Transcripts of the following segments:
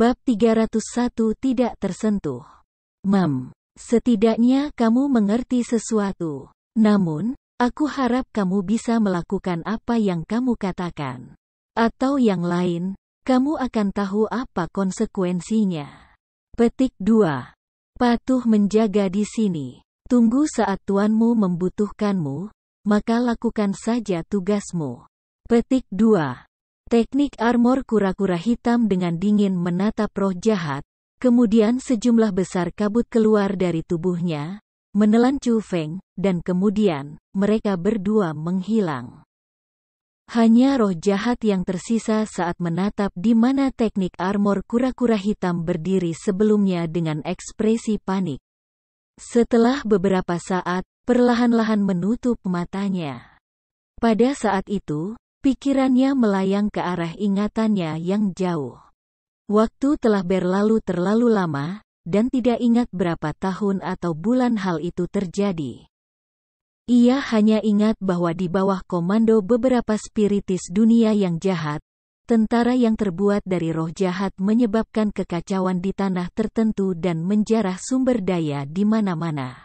Bab 301 tidak tersentuh. Mam, setidaknya kamu mengerti sesuatu. Namun, aku harap kamu bisa melakukan apa yang kamu katakan. Atau yang lain, kamu akan tahu apa konsekuensinya. Petik 2. Patuh menjaga di sini. Tunggu saat tuanmu membutuhkanmu, maka lakukan saja tugasmu. Petik 2. Teknik armor kura-kura hitam dengan dingin menatap roh jahat, kemudian sejumlah besar kabut keluar dari tubuhnya, menelan Chu Feng, dan kemudian, mereka berdua menghilang. Hanya roh jahat yang tersisa saat menatap di mana teknik armor kura-kura hitam berdiri sebelumnya dengan ekspresi panik. Setelah beberapa saat, perlahan-lahan menutup matanya. Pada saat itu, Pikirannya melayang ke arah ingatannya yang jauh. Waktu telah berlalu terlalu lama, dan tidak ingat berapa tahun atau bulan hal itu terjadi. Ia hanya ingat bahwa di bawah komando beberapa spiritis dunia yang jahat, tentara yang terbuat dari roh jahat menyebabkan kekacauan di tanah tertentu dan menjarah sumber daya di mana-mana.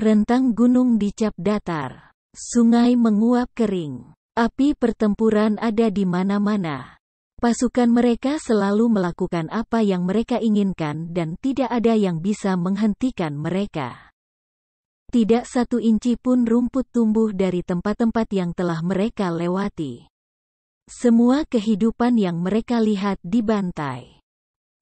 Rentang gunung dicap datar, sungai menguap kering, Api pertempuran ada di mana-mana. Pasukan mereka selalu melakukan apa yang mereka inginkan dan tidak ada yang bisa menghentikan mereka. Tidak satu inci pun rumput tumbuh dari tempat-tempat yang telah mereka lewati. Semua kehidupan yang mereka lihat dibantai.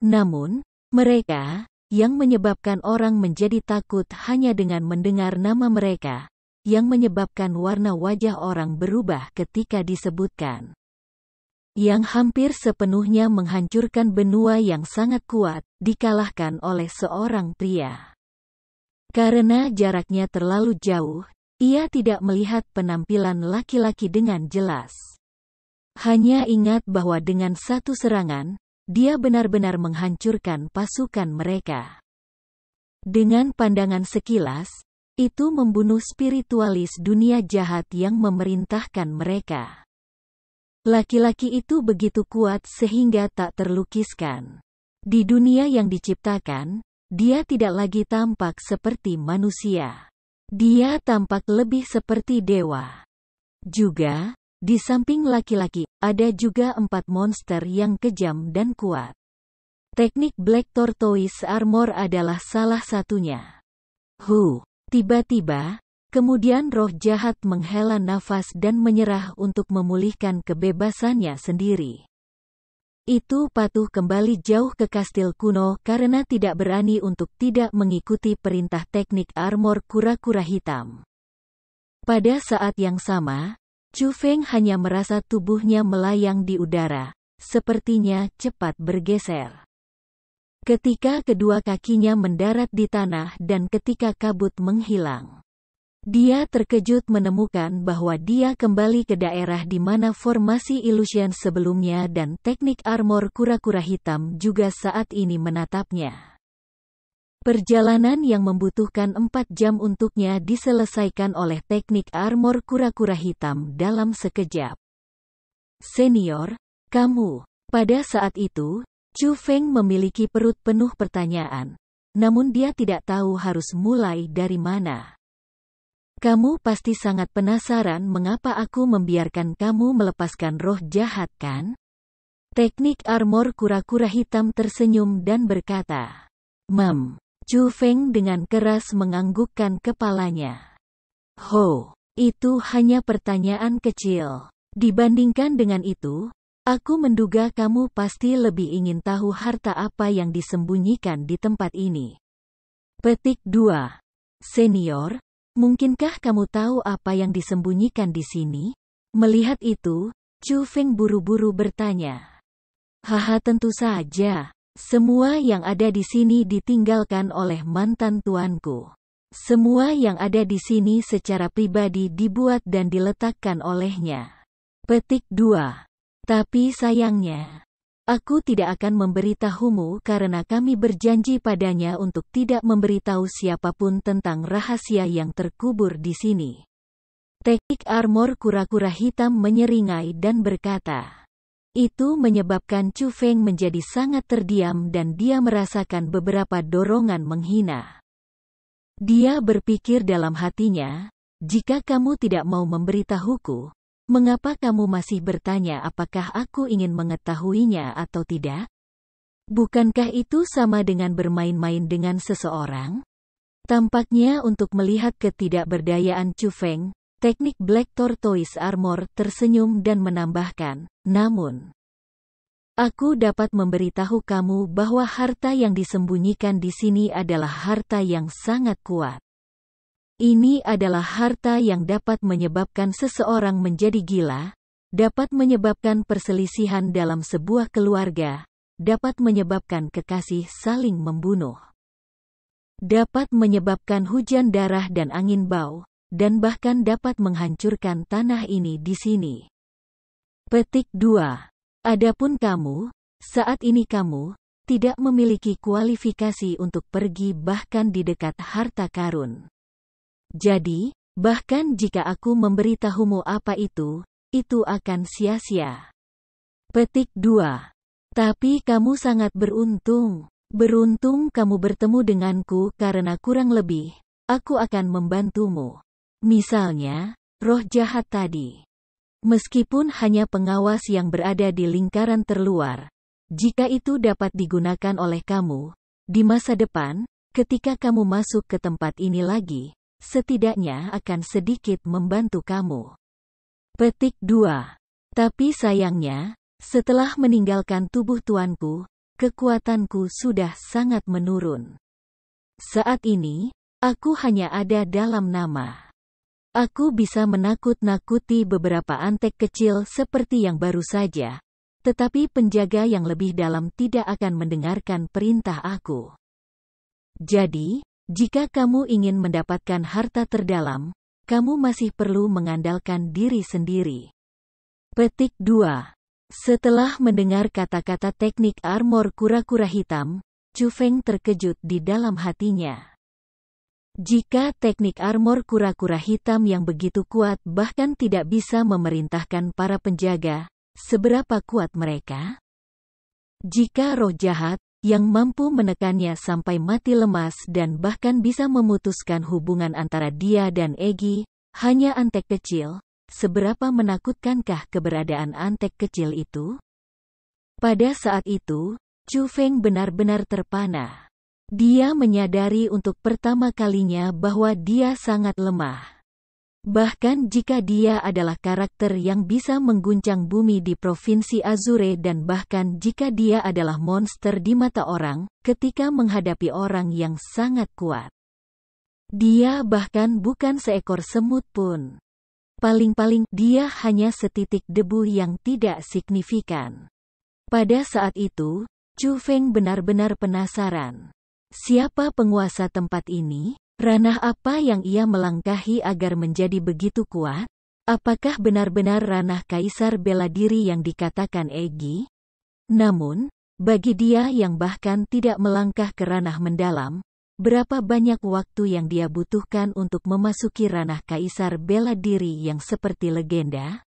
Namun, mereka, yang menyebabkan orang menjadi takut hanya dengan mendengar nama mereka, yang menyebabkan warna wajah orang berubah ketika disebutkan. Yang hampir sepenuhnya menghancurkan benua yang sangat kuat, dikalahkan oleh seorang pria. Karena jaraknya terlalu jauh, ia tidak melihat penampilan laki-laki dengan jelas. Hanya ingat bahwa dengan satu serangan, dia benar-benar menghancurkan pasukan mereka. Dengan pandangan sekilas, itu membunuh spiritualis dunia jahat yang memerintahkan mereka. Laki-laki itu begitu kuat sehingga tak terlukiskan. Di dunia yang diciptakan, dia tidak lagi tampak seperti manusia. Dia tampak lebih seperti dewa. Juga, di samping laki-laki, ada juga empat monster yang kejam dan kuat. Teknik Black Tortoise Armor adalah salah satunya. Hu Tiba-tiba, kemudian roh jahat menghela nafas dan menyerah untuk memulihkan kebebasannya sendiri. Itu patuh kembali jauh ke kastil kuno karena tidak berani untuk tidak mengikuti perintah teknik armor kura-kura hitam. Pada saat yang sama, Chu Feng hanya merasa tubuhnya melayang di udara, sepertinya cepat bergeser. Ketika kedua kakinya mendarat di tanah dan ketika kabut menghilang. Dia terkejut menemukan bahwa dia kembali ke daerah di mana formasi Illusion sebelumnya dan teknik armor kura-kura hitam juga saat ini menatapnya. Perjalanan yang membutuhkan 4 jam untuknya diselesaikan oleh teknik armor kura-kura hitam dalam sekejap. Senior, kamu. Pada saat itu, Chu Feng memiliki perut penuh pertanyaan. Namun dia tidak tahu harus mulai dari mana. Kamu pasti sangat penasaran mengapa aku membiarkan kamu melepaskan roh jahat kan? Teknik armor kura-kura hitam tersenyum dan berkata, Mem, Chu Feng dengan keras menganggukkan kepalanya. Ho, itu hanya pertanyaan kecil. Dibandingkan dengan itu, Aku menduga kamu pasti lebih ingin tahu harta apa yang disembunyikan di tempat ini. Petik 2. Senior, mungkinkah kamu tahu apa yang disembunyikan di sini? Melihat itu, Chu Feng buru-buru bertanya. Haha tentu saja, semua yang ada di sini ditinggalkan oleh mantan tuanku. Semua yang ada di sini secara pribadi dibuat dan diletakkan olehnya. Petik 2. Tapi sayangnya, aku tidak akan memberitahumu karena kami berjanji padanya untuk tidak memberitahu siapapun tentang rahasia yang terkubur di sini. Teknik armor kura-kura hitam menyeringai dan berkata. Itu menyebabkan Chu Feng menjadi sangat terdiam dan dia merasakan beberapa dorongan menghina. Dia berpikir dalam hatinya, jika kamu tidak mau memberitahuku, Mengapa kamu masih bertanya apakah aku ingin mengetahuinya atau tidak? Bukankah itu sama dengan bermain-main dengan seseorang? Tampaknya untuk melihat ketidakberdayaan Chu Feng, teknik Black Tortoise Armor tersenyum dan menambahkan, namun, aku dapat memberitahu kamu bahwa harta yang disembunyikan di sini adalah harta yang sangat kuat. Ini adalah harta yang dapat menyebabkan seseorang menjadi gila, dapat menyebabkan perselisihan dalam sebuah keluarga, dapat menyebabkan kekasih saling membunuh, dapat menyebabkan hujan darah dan angin bau, dan bahkan dapat menghancurkan tanah ini di sini. Petik 2. Adapun kamu, saat ini kamu, tidak memiliki kualifikasi untuk pergi bahkan di dekat harta karun. Jadi, bahkan jika aku memberitahumu apa itu, itu akan sia-sia. Petik 2. Tapi kamu sangat beruntung. Beruntung kamu bertemu denganku karena kurang lebih, aku akan membantumu. Misalnya, roh jahat tadi. Meskipun hanya pengawas yang berada di lingkaran terluar, jika itu dapat digunakan oleh kamu, di masa depan, ketika kamu masuk ke tempat ini lagi, setidaknya akan sedikit membantu kamu. Petik 2. Tapi sayangnya, setelah meninggalkan tubuh tuanku, kekuatanku sudah sangat menurun. Saat ini, aku hanya ada dalam nama. Aku bisa menakut-nakuti beberapa antek kecil seperti yang baru saja, tetapi penjaga yang lebih dalam tidak akan mendengarkan perintah aku. Jadi, jika kamu ingin mendapatkan harta terdalam, kamu masih perlu mengandalkan diri sendiri. Petik 2. Setelah mendengar kata-kata teknik armor kura-kura hitam, Chu Feng terkejut di dalam hatinya. Jika teknik armor kura-kura hitam yang begitu kuat bahkan tidak bisa memerintahkan para penjaga, seberapa kuat mereka? Jika roh jahat, yang mampu menekannya sampai mati lemas dan bahkan bisa memutuskan hubungan antara dia dan Egi, hanya antek kecil. Seberapa menakutkankah keberadaan antek kecil itu? Pada saat itu, Chu Feng benar-benar terpana. Dia menyadari untuk pertama kalinya bahwa dia sangat lemah. Bahkan jika dia adalah karakter yang bisa mengguncang bumi di Provinsi Azure dan bahkan jika dia adalah monster di mata orang, ketika menghadapi orang yang sangat kuat. Dia bahkan bukan seekor semut pun. Paling-paling, dia hanya setitik debu yang tidak signifikan. Pada saat itu, Chu Feng benar-benar penasaran. Siapa penguasa tempat ini? Ranah apa yang ia melangkahi agar menjadi begitu kuat? Apakah benar-benar ranah Kaisar bela diri yang dikatakan Egi? Namun, bagi dia yang bahkan tidak melangkah ke ranah mendalam, berapa banyak waktu yang dia butuhkan untuk memasuki ranah Kaisar bela diri yang seperti legenda?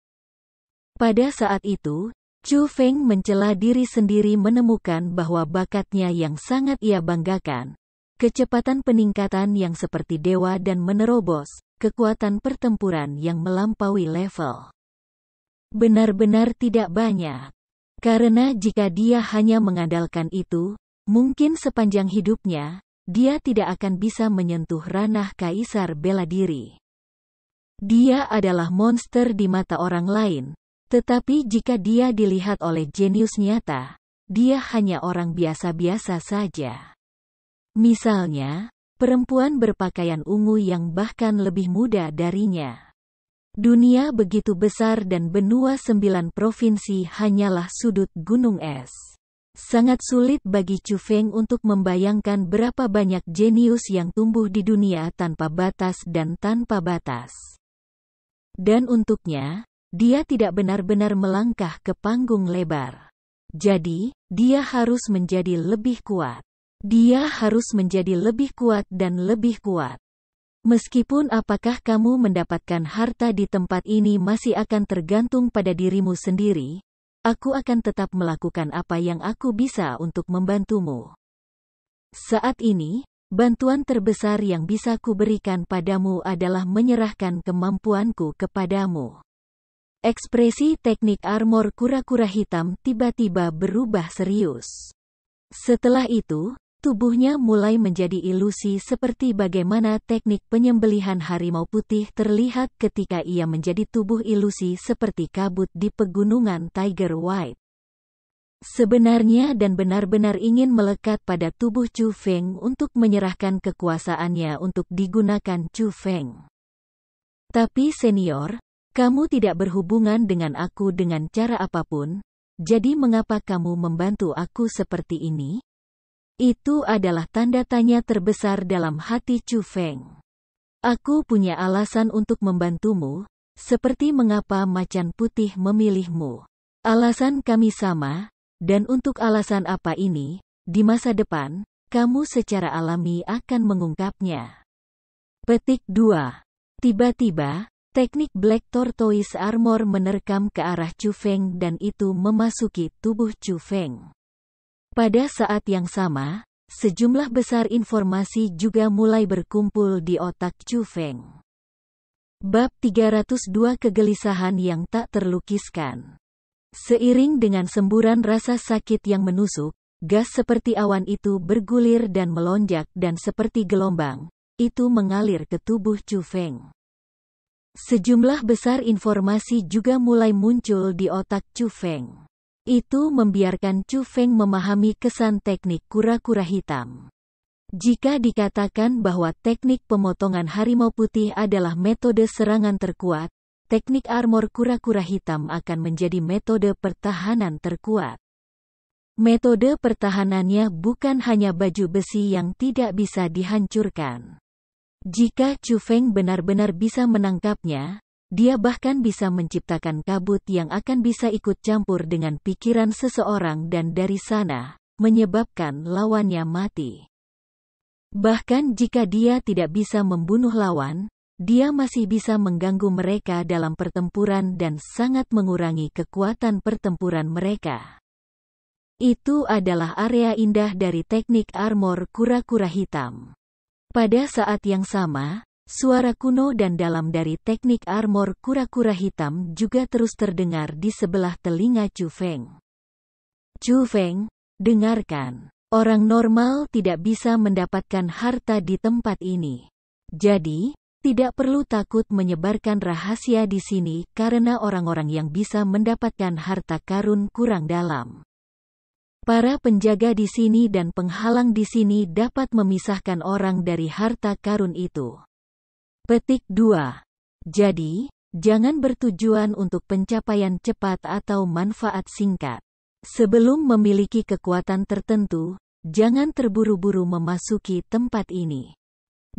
Pada saat itu, Chu Feng mencela diri sendiri menemukan bahwa bakatnya yang sangat ia banggakan, Kecepatan peningkatan yang seperti dewa dan menerobos, kekuatan pertempuran yang melampaui level. Benar-benar tidak banyak. Karena jika dia hanya mengandalkan itu, mungkin sepanjang hidupnya, dia tidak akan bisa menyentuh ranah kaisar bela diri. Dia adalah monster di mata orang lain, tetapi jika dia dilihat oleh jenius nyata, dia hanya orang biasa-biasa saja. Misalnya, perempuan berpakaian ungu yang bahkan lebih muda darinya. Dunia begitu besar dan benua sembilan provinsi hanyalah sudut gunung es. Sangat sulit bagi Chu Feng untuk membayangkan berapa banyak jenius yang tumbuh di dunia tanpa batas dan tanpa batas. Dan untuknya, dia tidak benar-benar melangkah ke panggung lebar. Jadi, dia harus menjadi lebih kuat. Dia harus menjadi lebih kuat dan lebih kuat. Meskipun apakah kamu mendapatkan harta di tempat ini masih akan tergantung pada dirimu sendiri, aku akan tetap melakukan apa yang aku bisa untuk membantumu. Saat ini, bantuan terbesar yang bisa kuberikan padamu adalah menyerahkan kemampuanku kepadamu. Ekspresi teknik armor kura-kura hitam tiba-tiba berubah serius. Setelah itu, tubuhnya mulai menjadi ilusi seperti bagaimana teknik penyembelihan harimau putih terlihat ketika ia menjadi tubuh ilusi seperti kabut di pegunungan Tiger White. Sebenarnya dan benar-benar ingin melekat pada tubuh Chu Feng untuk menyerahkan kekuasaannya untuk digunakan Chu Feng. Tapi senior, kamu tidak berhubungan dengan aku dengan cara apapun, jadi mengapa kamu membantu aku seperti ini? Itu adalah tanda tanya terbesar dalam hati Chu Feng. Aku punya alasan untuk membantumu, seperti mengapa macan putih memilihmu. Alasan kami sama, dan untuk alasan apa ini, di masa depan, kamu secara alami akan mengungkapnya. Petik 2. Tiba-tiba, teknik Black Tortoise Armor menerkam ke arah Chu Feng dan itu memasuki tubuh Chu Feng. Pada saat yang sama, sejumlah besar informasi juga mulai berkumpul di otak Chu Feng. Bab 302 Kegelisahan yang tak terlukiskan Seiring dengan semburan rasa sakit yang menusuk, gas seperti awan itu bergulir dan melonjak dan seperti gelombang, itu mengalir ke tubuh Chu Feng. Sejumlah besar informasi juga mulai muncul di otak Chu Feng. Itu membiarkan Chu Feng memahami kesan teknik kura-kura hitam. Jika dikatakan bahwa teknik pemotongan harimau putih adalah metode serangan terkuat, teknik armor kura-kura hitam akan menjadi metode pertahanan terkuat. Metode pertahanannya bukan hanya baju besi yang tidak bisa dihancurkan. Jika Chu Feng benar-benar bisa menangkapnya, dia bahkan bisa menciptakan kabut yang akan bisa ikut campur dengan pikiran seseorang dan dari sana, menyebabkan lawannya mati. Bahkan jika dia tidak bisa membunuh lawan, dia masih bisa mengganggu mereka dalam pertempuran dan sangat mengurangi kekuatan pertempuran mereka. Itu adalah area indah dari teknik armor kura-kura hitam. Pada saat yang sama, Suara kuno dan dalam dari teknik armor kura-kura hitam juga terus terdengar di sebelah telinga Chu Feng. Chu Feng, dengarkan. Orang normal tidak bisa mendapatkan harta di tempat ini. Jadi, tidak perlu takut menyebarkan rahasia di sini karena orang-orang yang bisa mendapatkan harta karun kurang dalam. Para penjaga di sini dan penghalang di sini dapat memisahkan orang dari harta karun itu. Petik 2. Jadi, jangan bertujuan untuk pencapaian cepat atau manfaat singkat. Sebelum memiliki kekuatan tertentu, jangan terburu-buru memasuki tempat ini.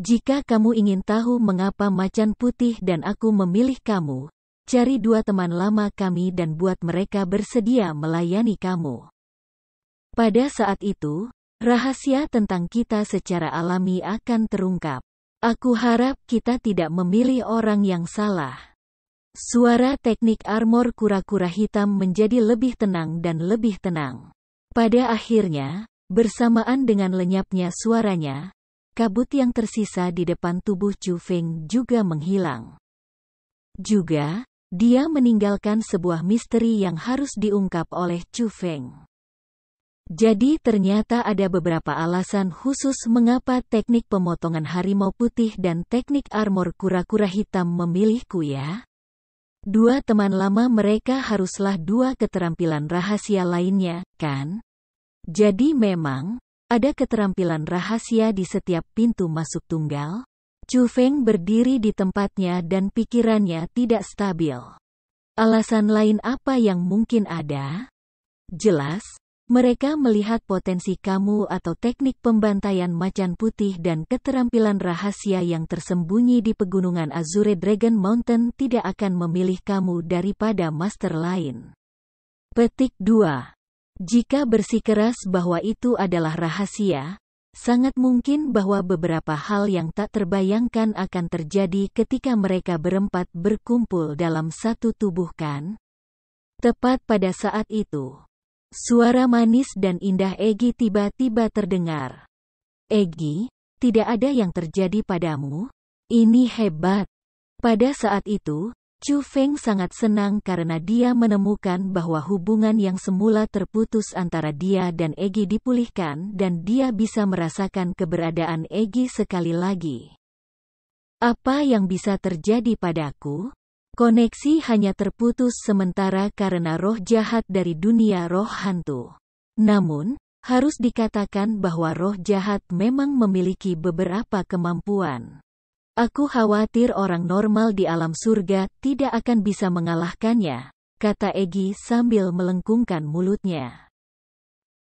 Jika kamu ingin tahu mengapa macan putih dan aku memilih kamu, cari dua teman lama kami dan buat mereka bersedia melayani kamu. Pada saat itu, rahasia tentang kita secara alami akan terungkap. Aku harap kita tidak memilih orang yang salah. Suara teknik armor kura-kura hitam menjadi lebih tenang dan lebih tenang. Pada akhirnya, bersamaan dengan lenyapnya suaranya, kabut yang tersisa di depan tubuh Chu Feng juga menghilang. Juga, dia meninggalkan sebuah misteri yang harus diungkap oleh Chu Feng. Jadi ternyata ada beberapa alasan khusus mengapa teknik pemotongan harimau putih dan teknik armor kura-kura hitam memilihku ya. Dua teman lama mereka haruslah dua keterampilan rahasia lainnya, kan? Jadi memang, ada keterampilan rahasia di setiap pintu masuk tunggal? Chu Feng berdiri di tempatnya dan pikirannya tidak stabil. Alasan lain apa yang mungkin ada? Jelas, mereka melihat potensi kamu atau teknik pembantaian macan putih dan keterampilan rahasia yang tersembunyi di pegunungan Azure Dragon Mountain tidak akan memilih kamu daripada master lain. Petik 2. Jika bersikeras bahwa itu adalah rahasia, sangat mungkin bahwa beberapa hal yang tak terbayangkan akan terjadi ketika mereka berempat berkumpul dalam satu tubuh kan? Tepat pada saat itu. Suara manis dan indah Egi tiba-tiba terdengar. Egi, tidak ada yang terjadi padamu. Ini hebat. Pada saat itu, Chu Feng sangat senang karena dia menemukan bahwa hubungan yang semula terputus antara dia dan Egi dipulihkan dan dia bisa merasakan keberadaan Egi sekali lagi. Apa yang bisa terjadi padaku? Koneksi hanya terputus sementara karena roh jahat dari dunia roh hantu. Namun, harus dikatakan bahwa roh jahat memang memiliki beberapa kemampuan. Aku khawatir orang normal di alam surga tidak akan bisa mengalahkannya, kata Egi sambil melengkungkan mulutnya.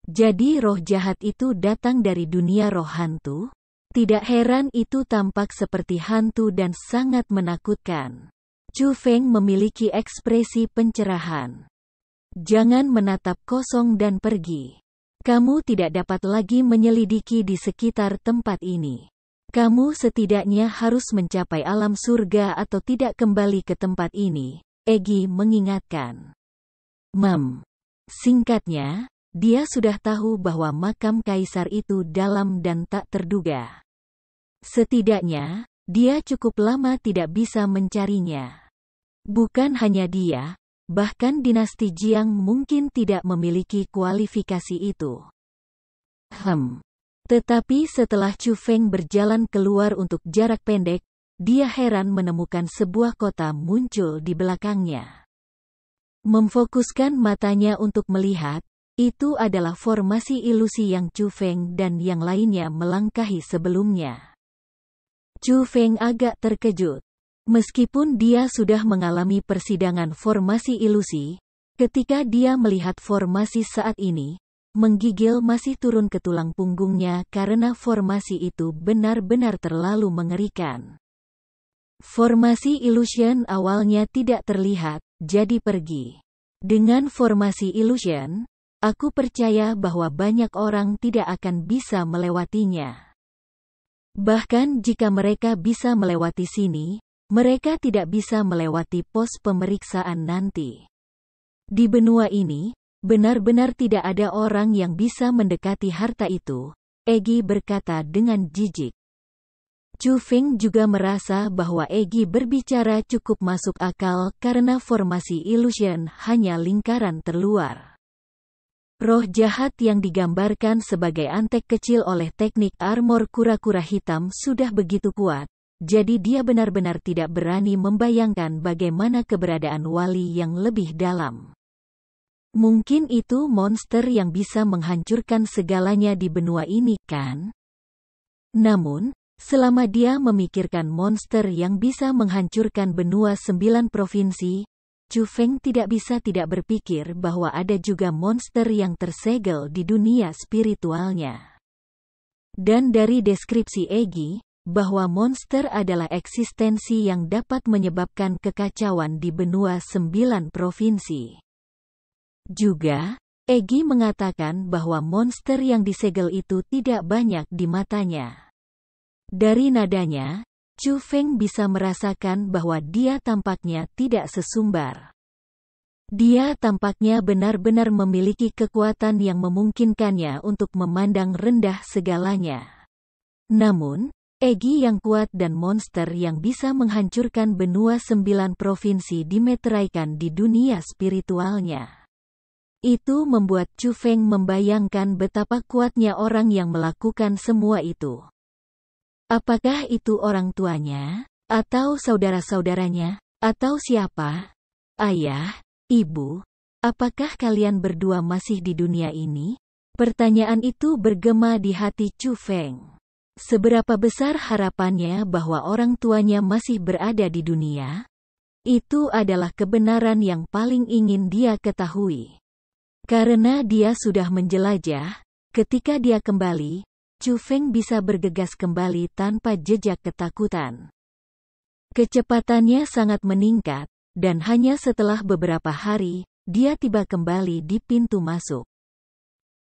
Jadi roh jahat itu datang dari dunia roh hantu? Tidak heran itu tampak seperti hantu dan sangat menakutkan. Chu Feng memiliki ekspresi pencerahan. Jangan menatap kosong dan pergi. Kamu tidak dapat lagi menyelidiki di sekitar tempat ini. Kamu setidaknya harus mencapai alam surga atau tidak kembali ke tempat ini, Egi mengingatkan. Mam. Singkatnya, dia sudah tahu bahwa makam kaisar itu dalam dan tak terduga. Setidaknya, dia cukup lama tidak bisa mencarinya. Bukan hanya dia, bahkan dinasti Jiang mungkin tidak memiliki kualifikasi itu. Hmm. Tetapi setelah Chu Feng berjalan keluar untuk jarak pendek, dia heran menemukan sebuah kota muncul di belakangnya. Memfokuskan matanya untuk melihat, itu adalah formasi ilusi yang Chu Feng dan yang lainnya melangkahi sebelumnya. Chu Feng agak terkejut. Meskipun dia sudah mengalami persidangan formasi ilusi, ketika dia melihat formasi saat ini, menggigil masih turun ke tulang punggungnya karena formasi itu benar-benar terlalu mengerikan. Formasi illusion awalnya tidak terlihat, jadi pergi. Dengan formasi illusion, aku percaya bahwa banyak orang tidak akan bisa melewatinya. Bahkan jika mereka bisa melewati sini, mereka tidak bisa melewati pos pemeriksaan nanti. Di benua ini, benar-benar tidak ada orang yang bisa mendekati harta itu, Egi berkata dengan jijik. Chu Feng juga merasa bahwa Egi berbicara cukup masuk akal karena formasi illusion hanya lingkaran terluar. Roh jahat yang digambarkan sebagai antek kecil oleh teknik armor kura-kura hitam sudah begitu kuat, jadi dia benar-benar tidak berani membayangkan bagaimana keberadaan wali yang lebih dalam. Mungkin itu monster yang bisa menghancurkan segalanya di benua ini, kan? Namun, selama dia memikirkan monster yang bisa menghancurkan benua sembilan provinsi, Chu Feng tidak bisa tidak berpikir bahwa ada juga monster yang tersegel di dunia spiritualnya. Dan dari deskripsi Egi, bahwa monster adalah eksistensi yang dapat menyebabkan kekacauan di benua sembilan provinsi. Juga, Egi mengatakan bahwa monster yang disegel itu tidak banyak di matanya. Dari nadanya, Chu Feng bisa merasakan bahwa dia tampaknya tidak sesumbar. Dia tampaknya benar-benar memiliki kekuatan yang memungkinkannya untuk memandang rendah segalanya. Namun, Egi yang kuat dan monster yang bisa menghancurkan benua sembilan provinsi dimeteraikan di dunia spiritualnya. Itu membuat Chu Feng membayangkan betapa kuatnya orang yang melakukan semua itu. Apakah itu orang tuanya? Atau saudara-saudaranya? Atau siapa? Ayah? Ibu? Apakah kalian berdua masih di dunia ini? Pertanyaan itu bergema di hati Chu Feng. Seberapa besar harapannya bahwa orang tuanya masih berada di dunia? Itu adalah kebenaran yang paling ingin dia ketahui. Karena dia sudah menjelajah, ketika dia kembali, Chu Feng bisa bergegas kembali tanpa jejak ketakutan. Kecepatannya sangat meningkat, dan hanya setelah beberapa hari, dia tiba kembali di pintu masuk.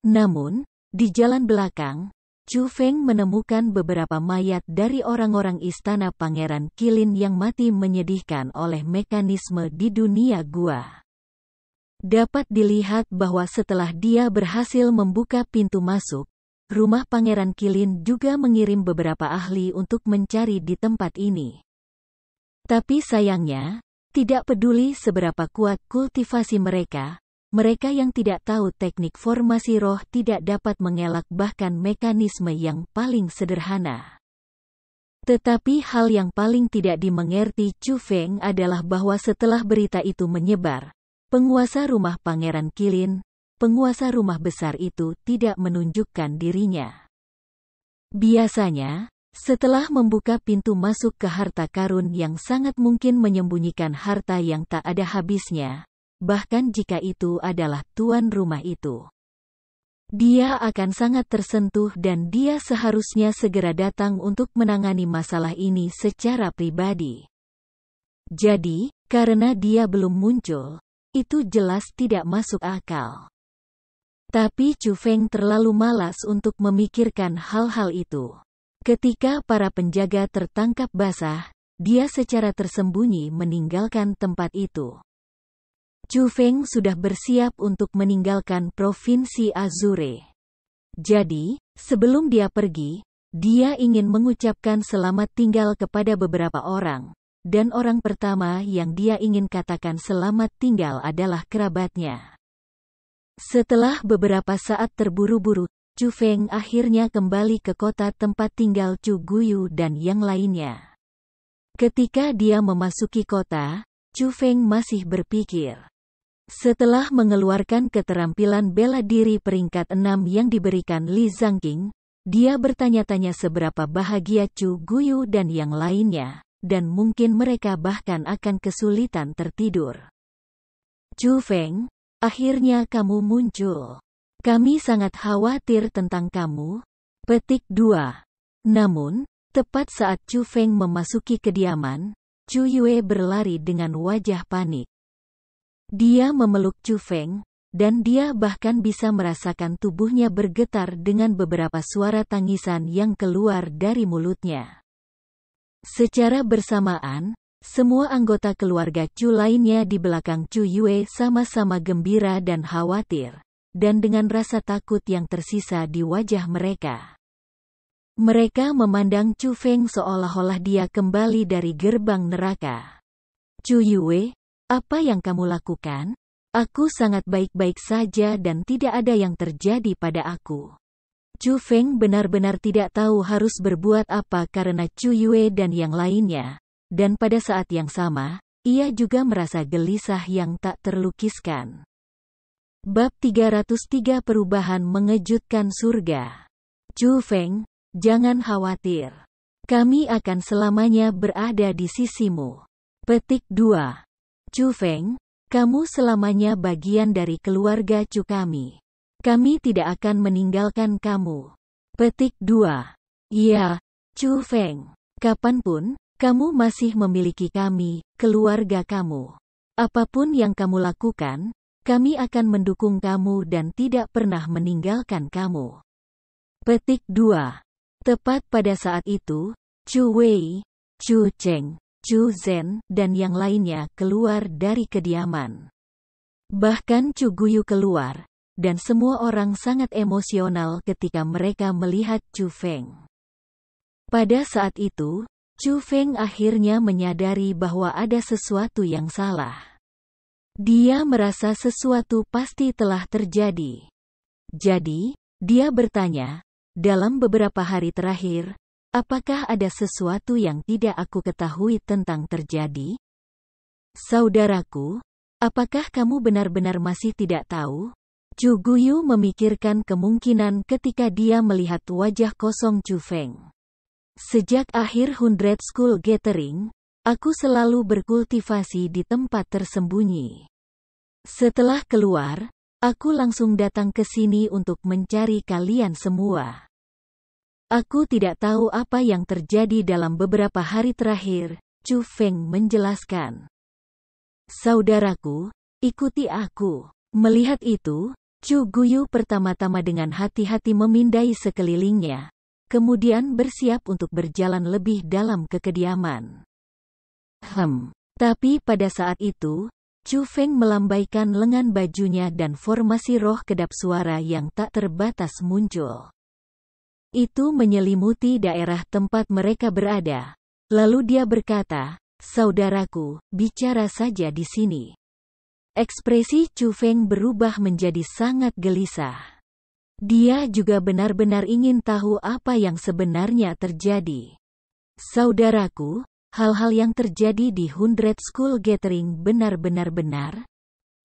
Namun, di jalan belakang, Chu Feng menemukan beberapa mayat dari orang-orang istana Pangeran Kilin yang mati menyedihkan oleh mekanisme di dunia gua. Dapat dilihat bahwa setelah dia berhasil membuka pintu masuk, rumah Pangeran Kilin juga mengirim beberapa ahli untuk mencari di tempat ini. Tapi sayangnya, tidak peduli seberapa kuat kultivasi mereka, mereka yang tidak tahu teknik formasi roh tidak dapat mengelak bahkan mekanisme yang paling sederhana. Tetapi hal yang paling tidak dimengerti Chu Feng adalah bahwa setelah berita itu menyebar, penguasa rumah Pangeran Kilin, penguasa rumah besar itu tidak menunjukkan dirinya. Biasanya, setelah membuka pintu masuk ke harta karun yang sangat mungkin menyembunyikan harta yang tak ada habisnya, bahkan jika itu adalah tuan rumah itu. Dia akan sangat tersentuh dan dia seharusnya segera datang untuk menangani masalah ini secara pribadi. Jadi, karena dia belum muncul, itu jelas tidak masuk akal. Tapi Chu Feng terlalu malas untuk memikirkan hal-hal itu. Ketika para penjaga tertangkap basah, dia secara tersembunyi meninggalkan tempat itu. Chu Feng sudah bersiap untuk meninggalkan Provinsi Azure. Jadi, sebelum dia pergi, dia ingin mengucapkan selamat tinggal kepada beberapa orang, dan orang pertama yang dia ingin katakan selamat tinggal adalah kerabatnya. Setelah beberapa saat terburu-buru, Chu Feng akhirnya kembali ke kota tempat tinggal Chu Guyu dan yang lainnya. Ketika dia memasuki kota, Chu Feng masih berpikir, setelah mengeluarkan keterampilan bela diri peringkat enam yang diberikan Li Zhangqing, dia bertanya-tanya seberapa bahagia Chu Guyu dan yang lainnya, dan mungkin mereka bahkan akan kesulitan tertidur. Chu Feng, akhirnya kamu muncul. Kami sangat khawatir tentang kamu. Petik 2. Namun, tepat saat Chu Feng memasuki kediaman, Chu Yue berlari dengan wajah panik. Dia memeluk Chu Feng, dan dia bahkan bisa merasakan tubuhnya bergetar dengan beberapa suara tangisan yang keluar dari mulutnya. Secara bersamaan, semua anggota keluarga Chu lainnya di belakang Chu Yue sama-sama gembira dan khawatir, dan dengan rasa takut yang tersisa di wajah mereka. Mereka memandang Chu Feng seolah-olah dia kembali dari gerbang neraka. Chu Yue, apa yang kamu lakukan? Aku sangat baik-baik saja dan tidak ada yang terjadi pada aku. Chu Feng benar-benar tidak tahu harus berbuat apa karena Chu Yue dan yang lainnya. Dan pada saat yang sama, ia juga merasa gelisah yang tak terlukiskan. Bab 303 Perubahan Mengejutkan Surga Chu Feng, jangan khawatir. Kami akan selamanya berada di sisimu. Petik 2 Chu Feng, kamu selamanya bagian dari keluarga Chu kami. Kami tidak akan meninggalkan kamu. Petik 2. Iya, Chu Feng. Kapanpun, kamu masih memiliki kami, keluarga kamu. Apapun yang kamu lakukan, kami akan mendukung kamu dan tidak pernah meninggalkan kamu. Petik 2. Tepat pada saat itu, Chu Wei, Chu Cheng, Chu Zhen, dan yang lainnya keluar dari kediaman. Bahkan Chu Guyu keluar, dan semua orang sangat emosional ketika mereka melihat Chu Feng. Pada saat itu, Chu Feng akhirnya menyadari bahwa ada sesuatu yang salah. Dia merasa sesuatu pasti telah terjadi. Jadi, dia bertanya, dalam beberapa hari terakhir, Apakah ada sesuatu yang tidak aku ketahui tentang terjadi? Saudaraku, apakah kamu benar-benar masih tidak tahu? Chu Guyu memikirkan kemungkinan ketika dia melihat wajah kosong Chu Feng. Sejak akhir Hundred School Gathering, aku selalu berkultivasi di tempat tersembunyi. Setelah keluar, aku langsung datang ke sini untuk mencari kalian semua. Aku tidak tahu apa yang terjadi dalam beberapa hari terakhir, Chu Feng menjelaskan. Saudaraku, ikuti aku. Melihat itu, Chu Guyu pertama-tama dengan hati-hati memindai sekelilingnya, kemudian bersiap untuk berjalan lebih dalam ke kediaman. Hem, tapi pada saat itu, Chu Feng melambaikan lengan bajunya dan formasi roh kedap suara yang tak terbatas muncul. Itu menyelimuti daerah tempat mereka berada. Lalu dia berkata, Saudaraku, bicara saja di sini. Ekspresi Chu Feng berubah menjadi sangat gelisah. Dia juga benar-benar ingin tahu apa yang sebenarnya terjadi. Saudaraku, hal-hal yang terjadi di Hundred School Gathering benar-benar benar.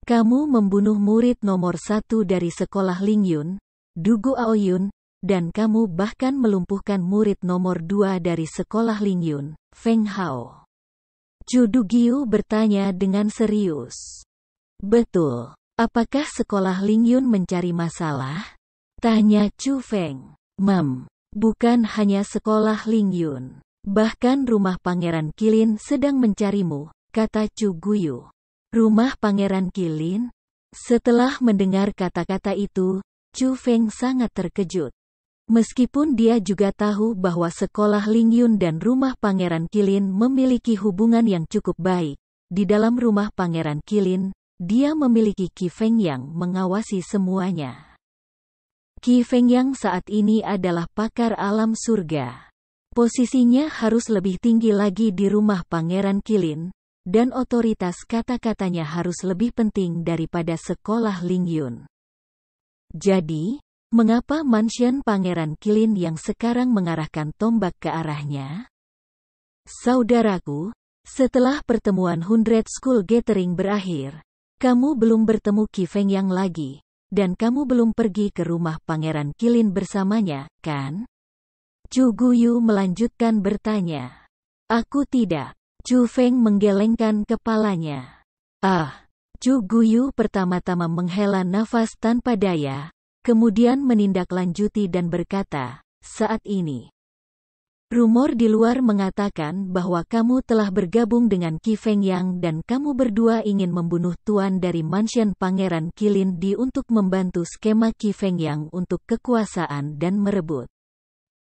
Kamu membunuh murid nomor satu dari sekolah Lingyun, Dugu Aoyun, dan kamu bahkan melumpuhkan murid nomor dua dari sekolah Lingyun, Feng Hao. Chu Dugiu bertanya dengan serius. Betul. Apakah sekolah Lingyun mencari masalah? Tanya Chu Feng. Mam, bukan hanya sekolah Lingyun. Bahkan rumah Pangeran Kilin sedang mencarimu, kata Chu Guyu. Rumah Pangeran Kilin? Setelah mendengar kata-kata itu, Chu Feng sangat terkejut. Meskipun dia juga tahu bahwa sekolah Lingyun dan rumah Pangeran Kilin memiliki hubungan yang cukup baik, di dalam rumah Pangeran Kilin, dia memiliki Qi Feng yang mengawasi semuanya. Qi Feng yang saat ini adalah pakar alam surga. Posisinya harus lebih tinggi lagi di rumah Pangeran Kilin, dan otoritas kata-katanya harus lebih penting daripada sekolah Lingyun. Jadi, Mengapa mansion Pangeran Kilin yang sekarang mengarahkan tombak ke arahnya? Saudaraku, setelah pertemuan Hundred School Gathering berakhir, kamu belum bertemu Feng yang lagi, dan kamu belum pergi ke rumah Pangeran Kilin bersamanya, kan? Chu Guyu melanjutkan bertanya. Aku tidak. Chu Feng menggelengkan kepalanya. Ah, Chu Guyu pertama-tama menghela nafas tanpa daya, Kemudian menindaklanjuti dan berkata, saat ini. Rumor di luar mengatakan bahwa kamu telah bergabung dengan Qi Feng Yang dan kamu berdua ingin membunuh tuan dari mansion Pangeran Kilin Di untuk membantu skema Qi Feng Yang untuk kekuasaan dan merebut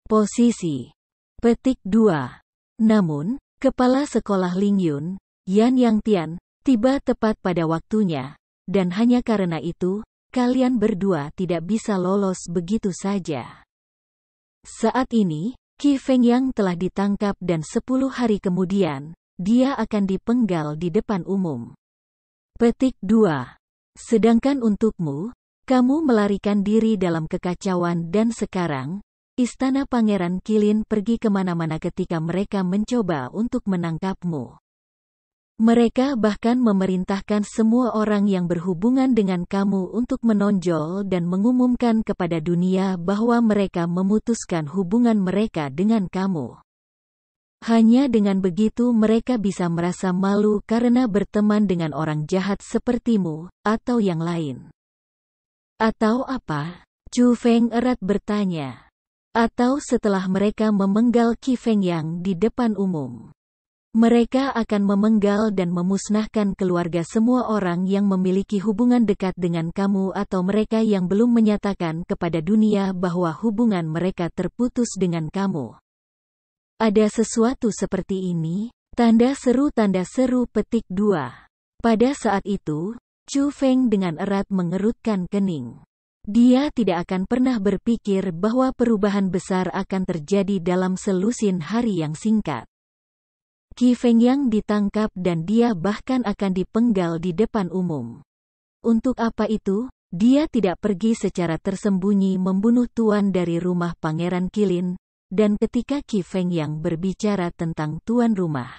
posisi. Petik 2. Namun, kepala sekolah Ling Yun, Yan Yang Tian, tiba tepat pada waktunya, dan hanya karena itu, Kalian berdua tidak bisa lolos begitu saja. Saat ini, Qi Feng yang telah ditangkap dan 10 hari kemudian, dia akan dipenggal di depan umum. Petik 2. Sedangkan untukmu, kamu melarikan diri dalam kekacauan dan sekarang, istana Pangeran Kilin pergi kemana-mana ketika mereka mencoba untuk menangkapmu. Mereka bahkan memerintahkan semua orang yang berhubungan dengan kamu untuk menonjol dan mengumumkan kepada dunia bahwa mereka memutuskan hubungan mereka dengan kamu. Hanya dengan begitu mereka bisa merasa malu karena berteman dengan orang jahat sepertimu, atau yang lain. Atau apa? Chu Feng erat bertanya. Atau setelah mereka memenggal Qi Feng Yang di depan umum. Mereka akan memenggal dan memusnahkan keluarga semua orang yang memiliki hubungan dekat dengan kamu atau mereka yang belum menyatakan kepada dunia bahwa hubungan mereka terputus dengan kamu. Ada sesuatu seperti ini? Tanda seru tanda seru petik dua. Pada saat itu, Chu Feng dengan erat mengerutkan kening. Dia tidak akan pernah berpikir bahwa perubahan besar akan terjadi dalam selusin hari yang singkat. Qi Fengyang ditangkap dan dia bahkan akan dipenggal di depan umum. Untuk apa itu? Dia tidak pergi secara tersembunyi membunuh tuan dari rumah Pangeran Kilin, dan ketika Qi Fengyang berbicara tentang tuan rumah,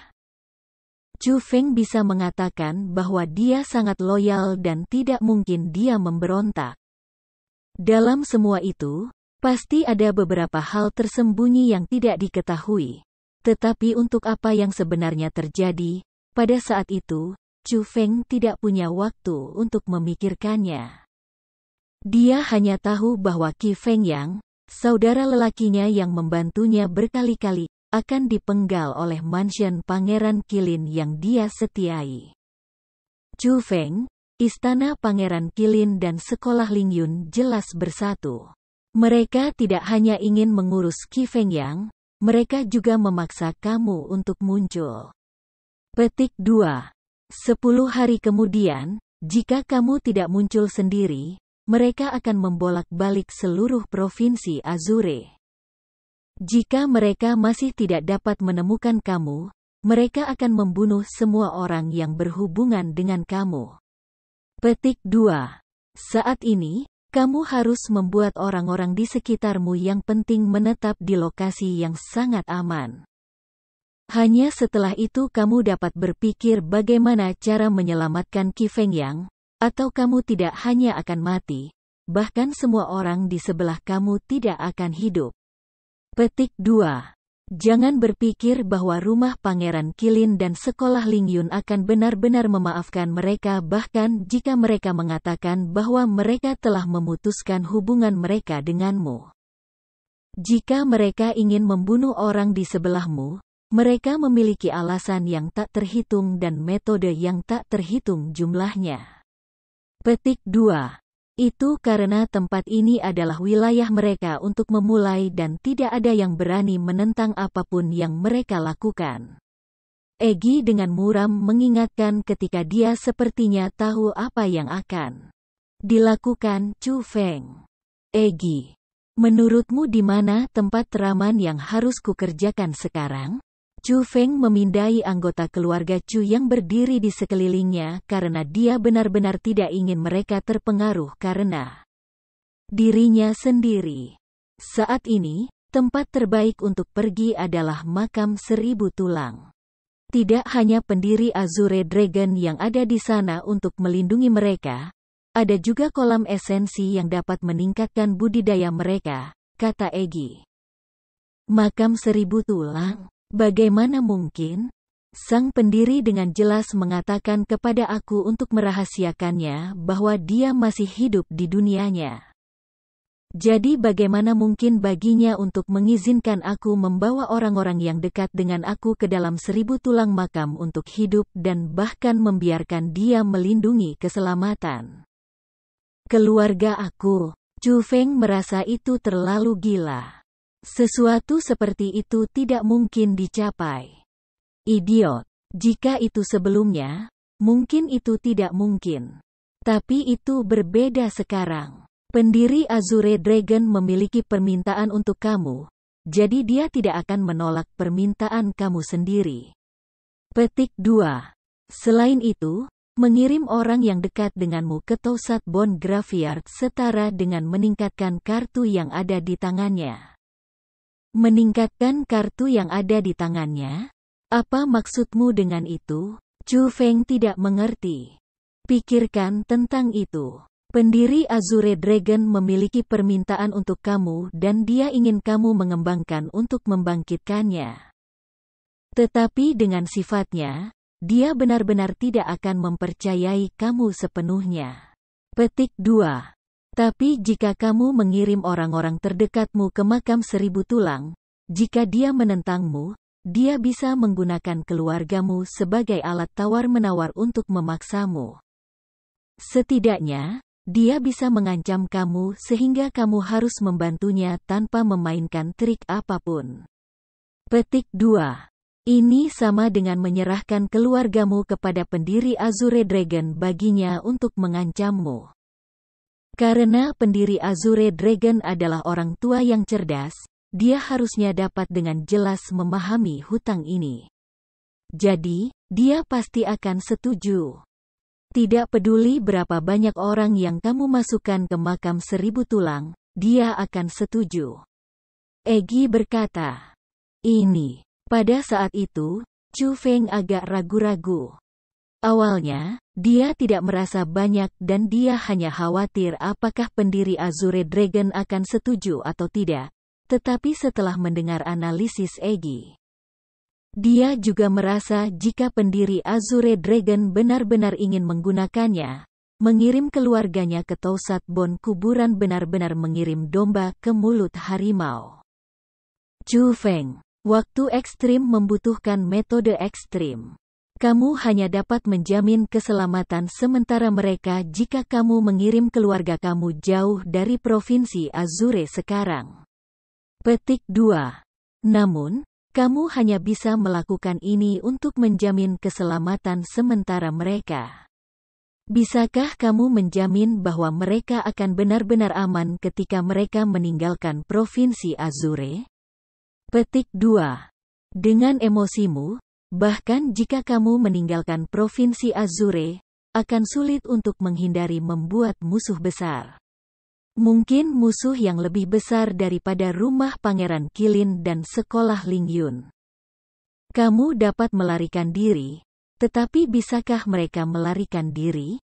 Chu Feng bisa mengatakan bahwa dia sangat loyal dan tidak mungkin dia memberontak. Dalam semua itu, pasti ada beberapa hal tersembunyi yang tidak diketahui. Tetapi untuk apa yang sebenarnya terjadi, pada saat itu, Chu Feng tidak punya waktu untuk memikirkannya. Dia hanya tahu bahwa Qi Feng Yang, saudara lelakinya yang membantunya berkali-kali, akan dipenggal oleh mansion Pangeran Kilin yang dia setiai. Chu Feng, istana Pangeran Kilin dan sekolah Lingyun jelas bersatu. Mereka tidak hanya ingin mengurus Qi Feng Yang, mereka juga memaksa kamu untuk muncul. Petik 2. Sepuluh hari kemudian, jika kamu tidak muncul sendiri, mereka akan membolak-balik seluruh provinsi Azure. Jika mereka masih tidak dapat menemukan kamu, mereka akan membunuh semua orang yang berhubungan dengan kamu. Petik 2. Saat ini, kamu harus membuat orang-orang di sekitarmu yang penting menetap di lokasi yang sangat aman. Hanya setelah itu kamu dapat berpikir bagaimana cara menyelamatkan Qi Feng Yang, atau kamu tidak hanya akan mati, bahkan semua orang di sebelah kamu tidak akan hidup. Petik 2 Jangan berpikir bahwa rumah Pangeran Kilin dan sekolah Lingyun akan benar-benar memaafkan mereka bahkan jika mereka mengatakan bahwa mereka telah memutuskan hubungan mereka denganmu. Jika mereka ingin membunuh orang di sebelahmu, mereka memiliki alasan yang tak terhitung dan metode yang tak terhitung jumlahnya. Petik 2. Itu karena tempat ini adalah wilayah mereka untuk memulai dan tidak ada yang berani menentang apapun yang mereka lakukan. Egi dengan muram mengingatkan ketika dia sepertinya tahu apa yang akan dilakukan Chu Feng. Egi, menurutmu di mana tempat teraman yang harus kukerjakan sekarang? Chu Feng memindai anggota keluarga Chu yang berdiri di sekelilingnya karena dia benar-benar tidak ingin mereka terpengaruh karena dirinya sendiri. Saat ini, tempat terbaik untuk pergi adalah makam seribu tulang. Tidak hanya pendiri Azure Dragon yang ada di sana untuk melindungi mereka, ada juga kolam esensi yang dapat meningkatkan budidaya mereka, kata Egi. Makam seribu tulang Bagaimana mungkin? Sang pendiri dengan jelas mengatakan kepada aku untuk merahasiakannya bahwa dia masih hidup di dunianya. Jadi bagaimana mungkin baginya untuk mengizinkan aku membawa orang-orang yang dekat dengan aku ke dalam seribu tulang makam untuk hidup dan bahkan membiarkan dia melindungi keselamatan. Keluarga aku, Chu Feng merasa itu terlalu gila. Sesuatu seperti itu tidak mungkin dicapai. Idiot. Jika itu sebelumnya, mungkin itu tidak mungkin. Tapi itu berbeda sekarang. Pendiri Azure Dragon memiliki permintaan untuk kamu, jadi dia tidak akan menolak permintaan kamu sendiri. Petik 2. Selain itu, mengirim orang yang dekat denganmu ke Tosat Bon Graveyard setara dengan meningkatkan kartu yang ada di tangannya. Meningkatkan kartu yang ada di tangannya? Apa maksudmu dengan itu? Chu Feng tidak mengerti. Pikirkan tentang itu. Pendiri Azure Dragon memiliki permintaan untuk kamu dan dia ingin kamu mengembangkan untuk membangkitkannya. Tetapi dengan sifatnya, dia benar-benar tidak akan mempercayai kamu sepenuhnya. Petik 2 tapi jika kamu mengirim orang-orang terdekatmu ke makam seribu tulang, jika dia menentangmu, dia bisa menggunakan keluargamu sebagai alat tawar-menawar untuk memaksamu. Setidaknya, dia bisa mengancam kamu sehingga kamu harus membantunya tanpa memainkan trik apapun. Petik 2. Ini sama dengan menyerahkan keluargamu kepada pendiri Azure Dragon baginya untuk mengancammu. Karena pendiri Azure Dragon adalah orang tua yang cerdas, dia harusnya dapat dengan jelas memahami hutang ini. Jadi, dia pasti akan setuju. Tidak peduli berapa banyak orang yang kamu masukkan ke makam seribu tulang, dia akan setuju. Egi berkata, ini. Pada saat itu, Chu Feng agak ragu-ragu. Awalnya, dia tidak merasa banyak dan dia hanya khawatir apakah pendiri Azure Dragon akan setuju atau tidak. Tetapi setelah mendengar analisis Egi, dia juga merasa jika pendiri Azure Dragon benar-benar ingin menggunakannya, mengirim keluarganya ke Tausat Bon kuburan benar-benar mengirim domba ke mulut harimau. Chu Feng, waktu ekstrim membutuhkan metode ekstrim. Kamu hanya dapat menjamin keselamatan sementara mereka jika kamu mengirim keluarga kamu jauh dari provinsi Azure sekarang. Petik 2. Namun, kamu hanya bisa melakukan ini untuk menjamin keselamatan sementara mereka. Bisakah kamu menjamin bahwa mereka akan benar-benar aman ketika mereka meninggalkan provinsi Azure? Petik 2. Dengan emosimu, Bahkan jika kamu meninggalkan provinsi Azure, akan sulit untuk menghindari membuat musuh besar. Mungkin musuh yang lebih besar daripada rumah Pangeran Kilin dan sekolah Lingyun. Kamu dapat melarikan diri, tetapi bisakah mereka melarikan diri?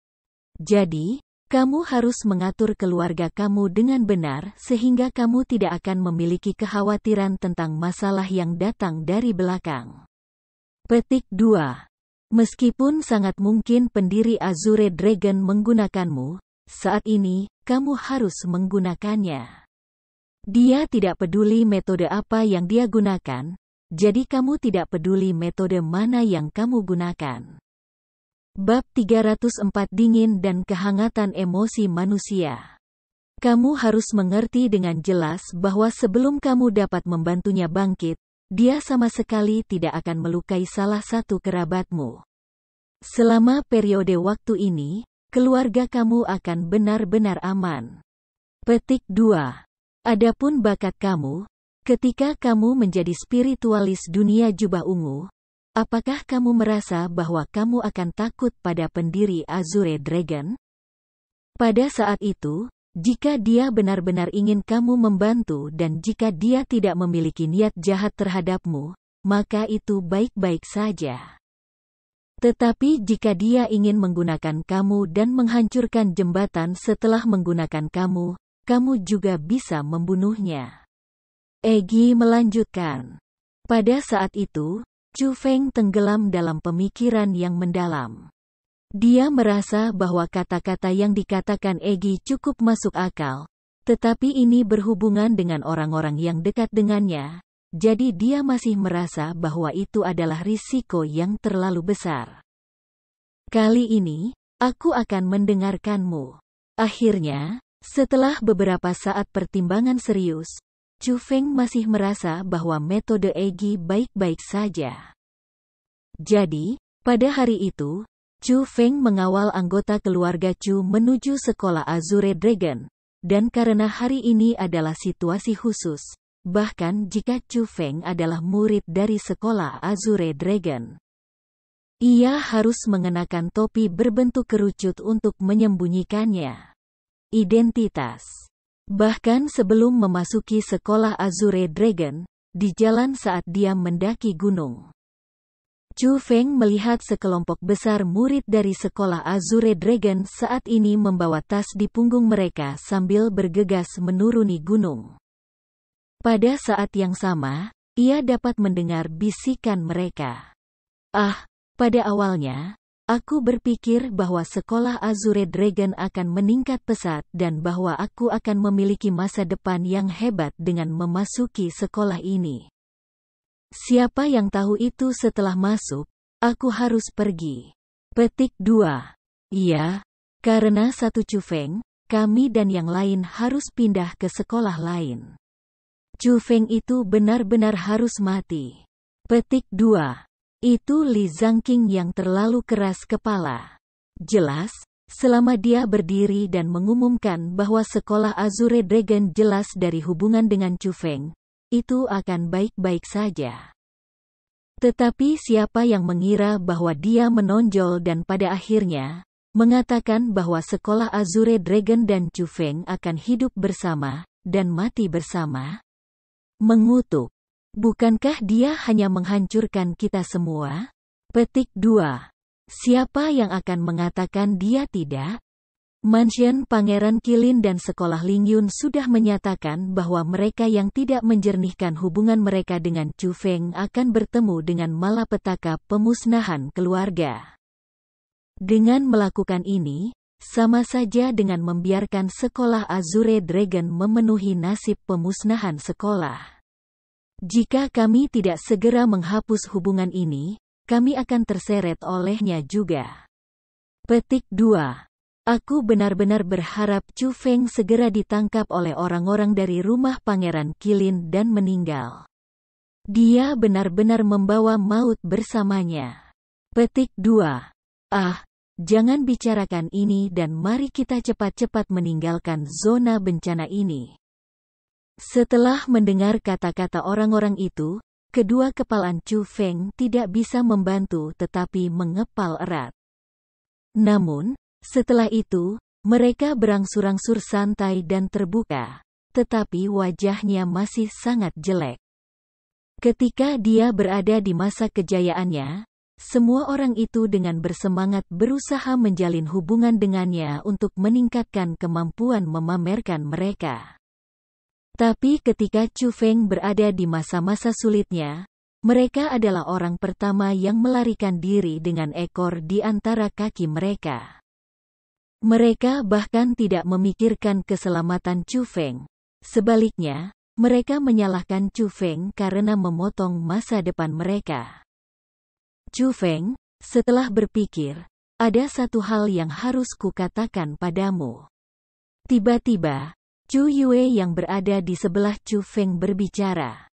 Jadi, kamu harus mengatur keluarga kamu dengan benar sehingga kamu tidak akan memiliki kekhawatiran tentang masalah yang datang dari belakang. Petik 2. Meskipun sangat mungkin pendiri Azure Dragon menggunakanmu, saat ini, kamu harus menggunakannya. Dia tidak peduli metode apa yang dia gunakan, jadi kamu tidak peduli metode mana yang kamu gunakan. Bab 304 Dingin dan Kehangatan Emosi Manusia Kamu harus mengerti dengan jelas bahwa sebelum kamu dapat membantunya bangkit, dia sama sekali tidak akan melukai salah satu kerabatmu. Selama periode waktu ini, keluarga kamu akan benar-benar aman. Petik 2. Adapun bakat kamu, ketika kamu menjadi spiritualis dunia jubah ungu, apakah kamu merasa bahwa kamu akan takut pada pendiri Azure Dragon? Pada saat itu, jika dia benar-benar ingin kamu membantu dan jika dia tidak memiliki niat jahat terhadapmu, maka itu baik-baik saja. Tetapi jika dia ingin menggunakan kamu dan menghancurkan jembatan setelah menggunakan kamu, kamu juga bisa membunuhnya. Egi melanjutkan. Pada saat itu, Chu Feng tenggelam dalam pemikiran yang mendalam. Dia merasa bahwa kata-kata yang dikatakan Egi cukup masuk akal. Tetapi ini berhubungan dengan orang-orang yang dekat dengannya. Jadi dia masih merasa bahwa itu adalah risiko yang terlalu besar. Kali ini, aku akan mendengarkanmu. Akhirnya, setelah beberapa saat pertimbangan serius, Chu Feng masih merasa bahwa metode Egi baik-baik saja. Jadi, pada hari itu, Chu Feng mengawal anggota keluarga Chu menuju sekolah Azure Dragon. Dan karena hari ini adalah situasi khusus, bahkan jika Chu Feng adalah murid dari sekolah Azure Dragon, ia harus mengenakan topi berbentuk kerucut untuk menyembunyikannya. Identitas Bahkan sebelum memasuki sekolah Azure Dragon, di jalan saat dia mendaki gunung, Chu Feng melihat sekelompok besar murid dari sekolah Azure Dragon saat ini membawa tas di punggung mereka sambil bergegas menuruni gunung. Pada saat yang sama, ia dapat mendengar bisikan mereka. Ah, pada awalnya, aku berpikir bahwa sekolah Azure Dragon akan meningkat pesat dan bahwa aku akan memiliki masa depan yang hebat dengan memasuki sekolah ini. Siapa yang tahu itu setelah masuk, aku harus pergi. Petik 2. Iya, karena satu Chu Feng, kami dan yang lain harus pindah ke sekolah lain. Chu Feng itu benar-benar harus mati. Petik 2. Itu Li Zhangqing yang terlalu keras kepala. Jelas, selama dia berdiri dan mengumumkan bahwa sekolah Azure Dragon jelas dari hubungan dengan Chu Feng itu akan baik-baik saja. Tetapi siapa yang mengira bahwa dia menonjol dan pada akhirnya, mengatakan bahwa sekolah Azure Dragon dan Chufeng akan hidup bersama, dan mati bersama? Mengutuk. Bukankah dia hanya menghancurkan kita semua? Petik 2. Siapa yang akan mengatakan dia tidak? Mansion Pangeran Kilin dan Sekolah Lingyun sudah menyatakan bahwa mereka yang tidak menjernihkan hubungan mereka dengan Chu Feng akan bertemu dengan malapetaka pemusnahan keluarga. Dengan melakukan ini, sama saja dengan membiarkan sekolah Azure Dragon memenuhi nasib pemusnahan sekolah. Jika kami tidak segera menghapus hubungan ini, kami akan terseret olehnya juga. Petik 2 Aku benar-benar berharap Chu Feng segera ditangkap oleh orang-orang dari rumah Pangeran Kilin dan meninggal. Dia benar-benar membawa maut bersamanya. Petik 2. Ah, jangan bicarakan ini dan mari kita cepat-cepat meninggalkan zona bencana ini. Setelah mendengar kata-kata orang-orang itu, kedua kepalan Chu Feng tidak bisa membantu tetapi mengepal erat. Namun, setelah itu, mereka berangsur-angsur santai dan terbuka. Tetapi wajahnya masih sangat jelek. Ketika dia berada di masa kejayaannya, semua orang itu dengan bersemangat berusaha menjalin hubungan dengannya untuk meningkatkan kemampuan memamerkan mereka. Tapi ketika Chu Feng berada di masa-masa sulitnya, mereka adalah orang pertama yang melarikan diri dengan ekor di antara kaki mereka. Mereka bahkan tidak memikirkan keselamatan Chu Feng. Sebaliknya, mereka menyalahkan Chu Feng karena memotong masa depan mereka. Chu Feng, setelah berpikir, ada satu hal yang harus kukatakan padamu. Tiba-tiba, Chu Yue yang berada di sebelah Chu Feng berbicara.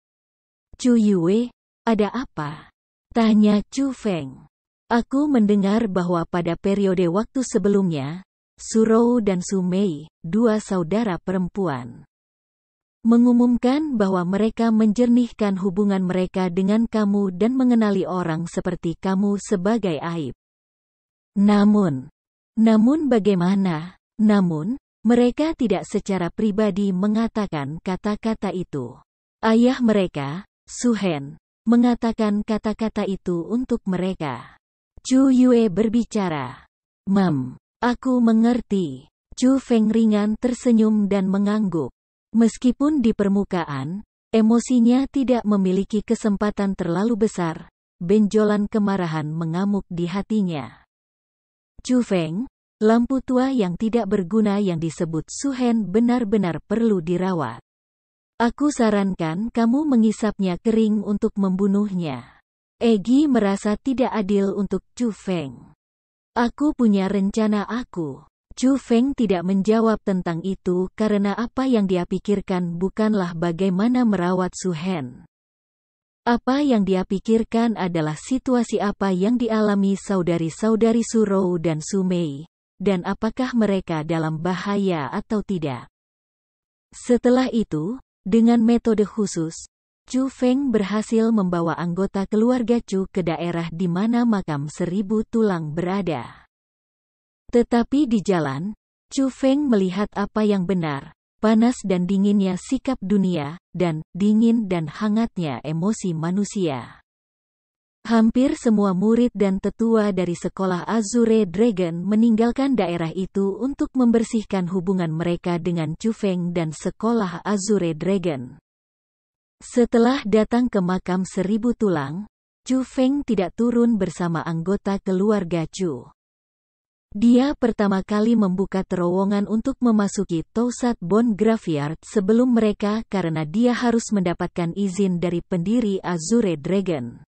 Chu Yue, ada apa? Tanya Chu Feng. Aku mendengar bahwa pada periode waktu sebelumnya, Surou dan Sumei, dua saudara perempuan, mengumumkan bahwa mereka menjernihkan hubungan mereka dengan kamu dan mengenali orang seperti kamu sebagai aib. Namun, namun bagaimana? Namun, mereka tidak secara pribadi mengatakan kata-kata itu. Ayah mereka, Suhen, mengatakan kata-kata itu untuk mereka. Chu Yue berbicara, Mam, Aku mengerti. Chu Feng ringan tersenyum dan mengangguk. Meskipun di permukaan, emosinya tidak memiliki kesempatan terlalu besar. Benjolan kemarahan mengamuk di hatinya. Chu Feng, lampu tua yang tidak berguna yang disebut Suhen benar-benar perlu dirawat. Aku sarankan kamu mengisapnya kering untuk membunuhnya. Egi merasa tidak adil untuk Chu Feng. Aku punya rencana aku. Chu Feng tidak menjawab tentang itu karena apa yang dia pikirkan bukanlah bagaimana merawat Su Hen. Apa yang dia pikirkan adalah situasi apa yang dialami saudari-saudari Su Rou dan Su Mei, dan apakah mereka dalam bahaya atau tidak. Setelah itu, dengan metode khusus, Chu Feng berhasil membawa anggota keluarga Chu ke daerah di mana makam seribu tulang berada. Tetapi di jalan, Chu Feng melihat apa yang benar, panas dan dinginnya sikap dunia, dan dingin dan hangatnya emosi manusia. Hampir semua murid dan tetua dari sekolah Azure Dragon meninggalkan daerah itu untuk membersihkan hubungan mereka dengan Chu Feng dan sekolah Azure Dragon. Setelah datang ke makam seribu tulang, Chu Feng tidak turun bersama anggota keluarga Chu. Dia pertama kali membuka terowongan untuk memasuki Tosat Bon Graveyard sebelum mereka karena dia harus mendapatkan izin dari pendiri Azure Dragon.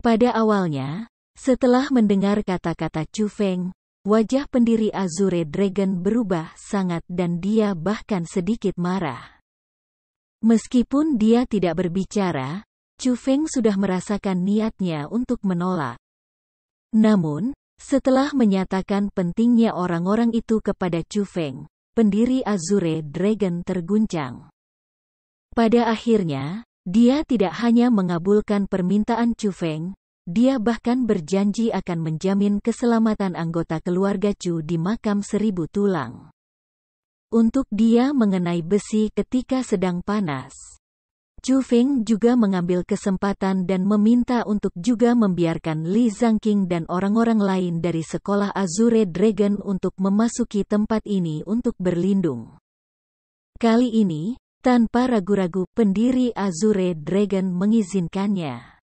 Pada awalnya, setelah mendengar kata-kata Chu Feng, wajah pendiri Azure Dragon berubah sangat dan dia bahkan sedikit marah. Meskipun dia tidak berbicara, Chu Feng sudah merasakan niatnya untuk menolak. Namun, setelah menyatakan pentingnya orang-orang itu kepada Chu Feng, pendiri Azure Dragon terguncang. Pada akhirnya, dia tidak hanya mengabulkan permintaan Chu Feng, dia bahkan berjanji akan menjamin keselamatan anggota keluarga Chu di makam seribu tulang untuk dia mengenai besi ketika sedang panas. Chu Feng juga mengambil kesempatan dan meminta untuk juga membiarkan Li Zhangqing dan orang-orang lain dari sekolah Azure Dragon untuk memasuki tempat ini untuk berlindung. Kali ini, tanpa ragu-ragu, pendiri Azure Dragon mengizinkannya.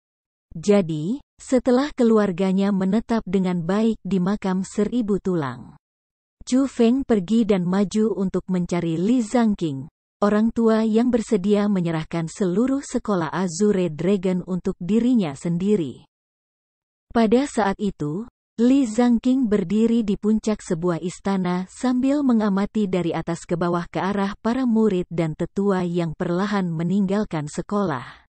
Jadi, setelah keluarganya menetap dengan baik di makam seribu tulang. Chu Feng pergi dan maju untuk mencari Li Zhangqing, orang tua yang bersedia menyerahkan seluruh sekolah Azure Dragon untuk dirinya sendiri. Pada saat itu, Li Zhangqing berdiri di puncak sebuah istana sambil mengamati dari atas ke bawah ke arah para murid dan tetua yang perlahan meninggalkan sekolah.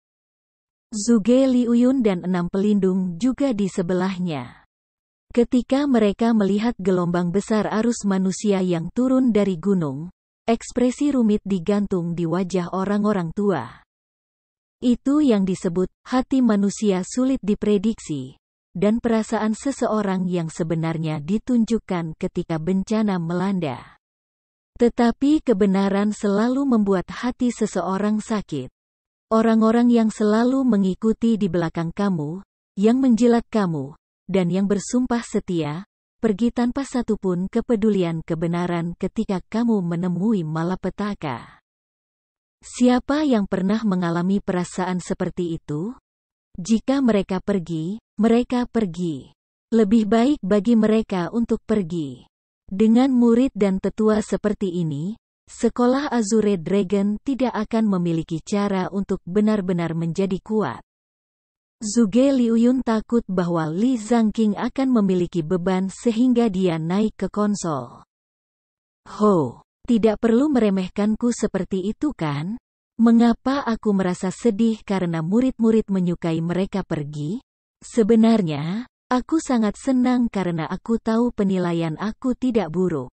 Zuge Liuyun dan enam pelindung juga di sebelahnya. Ketika mereka melihat gelombang besar arus manusia yang turun dari gunung, ekspresi rumit digantung di wajah orang-orang tua. Itu yang disebut hati manusia sulit diprediksi, dan perasaan seseorang yang sebenarnya ditunjukkan ketika bencana melanda. Tetapi kebenaran selalu membuat hati seseorang sakit. Orang-orang yang selalu mengikuti di belakang kamu, yang menjilat kamu, dan yang bersumpah setia, pergi tanpa satupun kepedulian kebenaran ketika kamu menemui malapetaka. Siapa yang pernah mengalami perasaan seperti itu? Jika mereka pergi, mereka pergi. Lebih baik bagi mereka untuk pergi. Dengan murid dan tetua seperti ini, sekolah Azure Dragon tidak akan memiliki cara untuk benar-benar menjadi kuat. Zuge Liuyun takut bahwa Li Zhangqing akan memiliki beban sehingga dia naik ke konsol. Ho, tidak perlu meremehkanku seperti itu kan? Mengapa aku merasa sedih karena murid-murid menyukai mereka pergi? Sebenarnya, aku sangat senang karena aku tahu penilaian aku tidak buruk.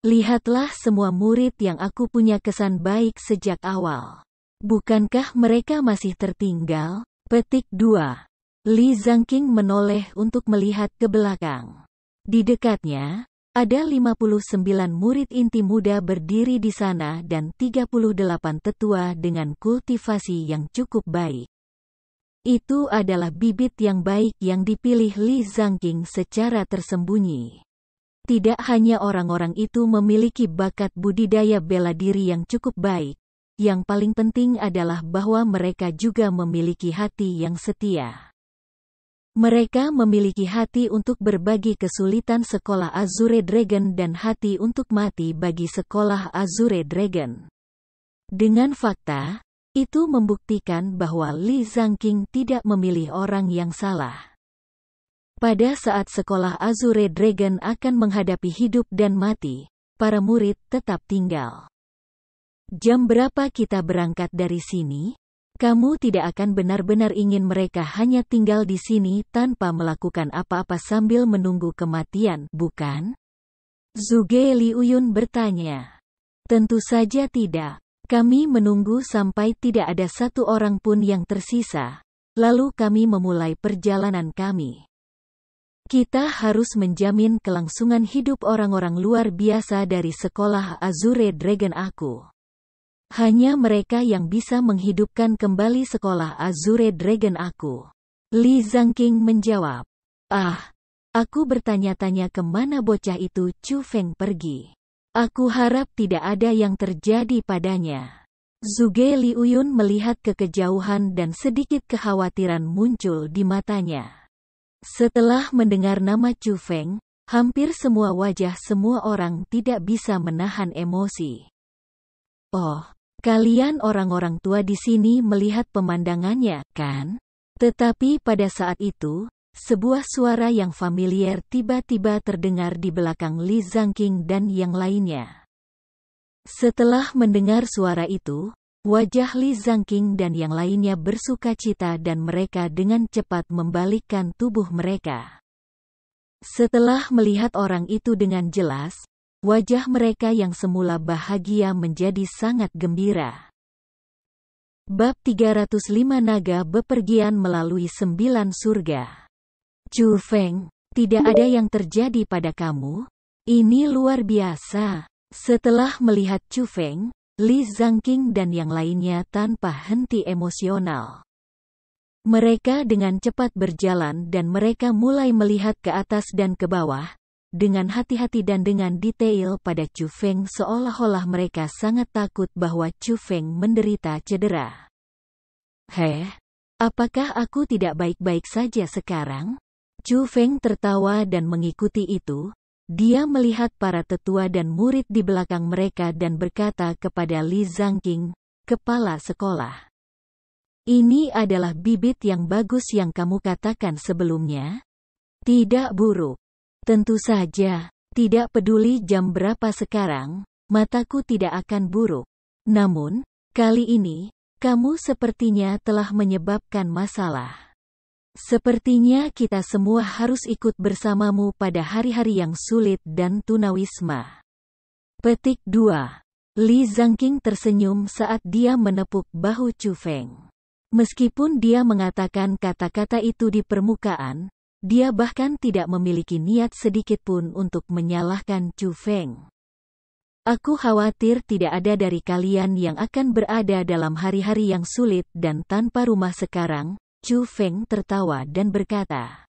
Lihatlah semua murid yang aku punya kesan baik sejak awal. Bukankah mereka masih tertinggal? Petik 2. Li Zhangqing menoleh untuk melihat ke belakang. Di dekatnya, ada 59 murid inti muda berdiri di sana dan 38 tetua dengan kultivasi yang cukup baik. Itu adalah bibit yang baik yang dipilih Li Zhangqing secara tersembunyi. Tidak hanya orang-orang itu memiliki bakat budidaya bela diri yang cukup baik, yang paling penting adalah bahwa mereka juga memiliki hati yang setia. Mereka memiliki hati untuk berbagi kesulitan sekolah Azure Dragon dan hati untuk mati bagi sekolah Azure Dragon. Dengan fakta, itu membuktikan bahwa Li Zhangqing tidak memilih orang yang salah. Pada saat sekolah Azure Dragon akan menghadapi hidup dan mati, para murid tetap tinggal. Jam berapa kita berangkat dari sini? Kamu tidak akan benar-benar ingin mereka hanya tinggal di sini tanpa melakukan apa-apa sambil menunggu kematian, bukan? Zuge Liuyun bertanya. Tentu saja tidak. Kami menunggu sampai tidak ada satu orang pun yang tersisa. Lalu kami memulai perjalanan kami. Kita harus menjamin kelangsungan hidup orang-orang luar biasa dari sekolah Azure Dragon aku. Hanya mereka yang bisa menghidupkan kembali sekolah Azure Dragon aku. Li Zhangqing menjawab. Ah, aku bertanya-tanya kemana bocah itu Chu Feng pergi. Aku harap tidak ada yang terjadi padanya. Zuge Liuyun melihat kekejauhan dan sedikit kekhawatiran muncul di matanya. Setelah mendengar nama Chu Feng, hampir semua wajah semua orang tidak bisa menahan emosi. Oh, Kalian orang-orang tua di sini melihat pemandangannya, kan? Tetapi pada saat itu, sebuah suara yang familiar tiba-tiba terdengar di belakang Li Zhangqing dan yang lainnya. Setelah mendengar suara itu, wajah Li Zhangqing dan yang lainnya bersuka cita dan mereka dengan cepat membalikkan tubuh mereka. Setelah melihat orang itu dengan jelas, Wajah mereka yang semula bahagia menjadi sangat gembira. Bab 305 Naga bepergian melalui sembilan surga. Chu Feng, tidak ada yang terjadi pada kamu? Ini luar biasa. Setelah melihat Chu Feng, Li Zhangqing dan yang lainnya tanpa henti emosional. Mereka dengan cepat berjalan dan mereka mulai melihat ke atas dan ke bawah, dengan hati-hati dan dengan detail pada Chu Feng seolah-olah mereka sangat takut bahwa Chu Feng menderita cedera. Heh, apakah aku tidak baik-baik saja sekarang? Chu Feng tertawa dan mengikuti itu. Dia melihat para tetua dan murid di belakang mereka dan berkata kepada Li Zangqing, kepala sekolah. Ini adalah bibit yang bagus yang kamu katakan sebelumnya. Tidak buruk. Tentu saja, tidak peduli jam berapa sekarang, mataku tidak akan buruk. Namun, kali ini, kamu sepertinya telah menyebabkan masalah. Sepertinya kita semua harus ikut bersamamu pada hari-hari yang sulit dan tunawisma. Petik 2. Li Zhangqing tersenyum saat dia menepuk bahu Chu Feng. Meskipun dia mengatakan kata-kata itu di permukaan, dia bahkan tidak memiliki niat sedikit pun untuk menyalahkan Chu Feng. Aku khawatir tidak ada dari kalian yang akan berada dalam hari-hari yang sulit dan tanpa rumah sekarang, Chu Feng tertawa dan berkata.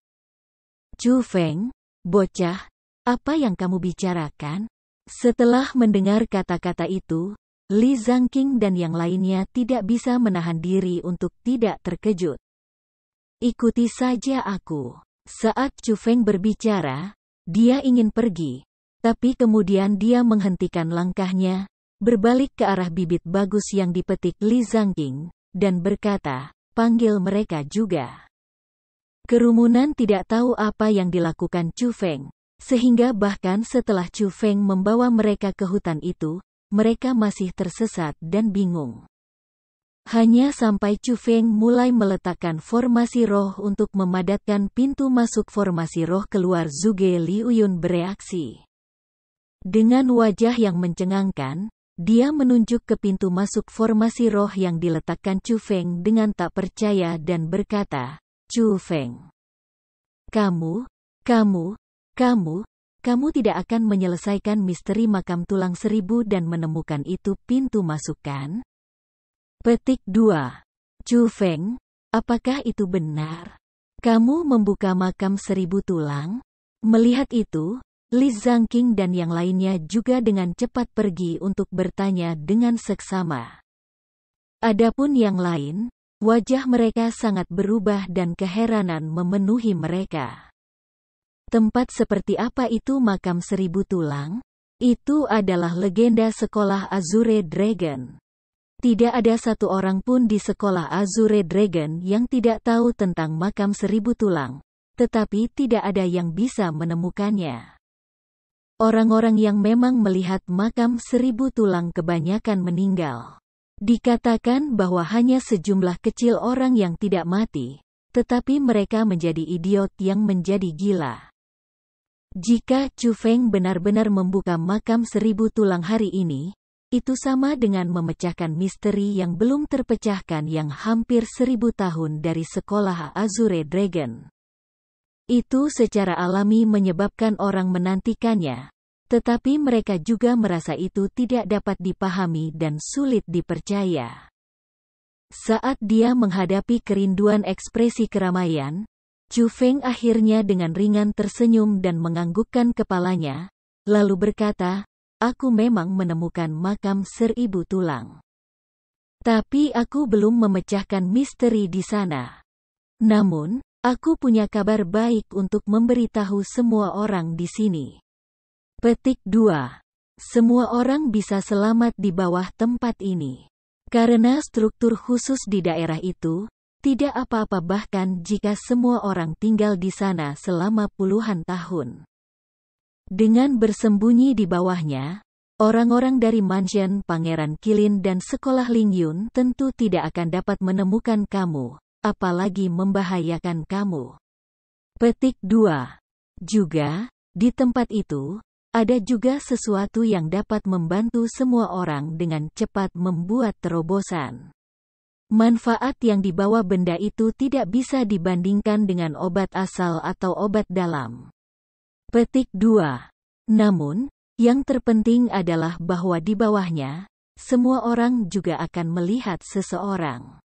Chu Feng, bocah, apa yang kamu bicarakan? Setelah mendengar kata-kata itu, Li Zhangqing dan yang lainnya tidak bisa menahan diri untuk tidak terkejut. Ikuti saja aku. Saat Chu Feng berbicara, dia ingin pergi. Tapi kemudian dia menghentikan langkahnya, berbalik ke arah bibit bagus yang dipetik Li Zhangqing, dan berkata, panggil mereka juga. Kerumunan tidak tahu apa yang dilakukan Chu Feng, sehingga bahkan setelah Chu Feng membawa mereka ke hutan itu, mereka masih tersesat dan bingung. Hanya sampai Chu Feng mulai meletakkan formasi roh untuk memadatkan pintu masuk formasi roh keluar Zuge Liuyun bereaksi. Dengan wajah yang mencengangkan, dia menunjuk ke pintu masuk formasi roh yang diletakkan Chu Feng dengan tak percaya dan berkata, Chu Feng, kamu, kamu, kamu, kamu tidak akan menyelesaikan misteri makam tulang seribu dan menemukan itu pintu masukan? Petik 2. Chu Feng, apakah itu benar? Kamu membuka makam seribu tulang? Melihat itu, Li Zhangqing dan yang lainnya juga dengan cepat pergi untuk bertanya dengan seksama. Adapun yang lain, wajah mereka sangat berubah dan keheranan memenuhi mereka. Tempat seperti apa itu makam seribu tulang? Itu adalah legenda sekolah Azure Dragon. Tidak ada satu orang pun di sekolah Azure Dragon yang tidak tahu tentang makam seribu tulang, tetapi tidak ada yang bisa menemukannya. Orang-orang yang memang melihat makam seribu tulang kebanyakan meninggal. Dikatakan bahwa hanya sejumlah kecil orang yang tidak mati, tetapi mereka menjadi idiot yang menjadi gila. Jika Chu Feng benar-benar membuka makam seribu tulang hari ini, itu sama dengan memecahkan misteri yang belum terpecahkan yang hampir seribu tahun dari sekolah Azure Dragon. Itu secara alami menyebabkan orang menantikannya. Tetapi mereka juga merasa itu tidak dapat dipahami dan sulit dipercaya. Saat dia menghadapi kerinduan ekspresi keramaian, Chu Feng akhirnya dengan ringan tersenyum dan menganggukkan kepalanya, lalu berkata, Aku memang menemukan makam seribu tulang. Tapi aku belum memecahkan misteri di sana. Namun, aku punya kabar baik untuk memberitahu semua orang di sini. Petik 2. Semua orang bisa selamat di bawah tempat ini. Karena struktur khusus di daerah itu, tidak apa-apa bahkan jika semua orang tinggal di sana selama puluhan tahun. Dengan bersembunyi di bawahnya, orang-orang dari mansion Pangeran Kilin dan sekolah Lingyun tentu tidak akan dapat menemukan kamu, apalagi membahayakan kamu. Petik 2. Juga, di tempat itu, ada juga sesuatu yang dapat membantu semua orang dengan cepat membuat terobosan. Manfaat yang dibawa benda itu tidak bisa dibandingkan dengan obat asal atau obat dalam. Petik 2. Namun, yang terpenting adalah bahwa di bawahnya, semua orang juga akan melihat seseorang.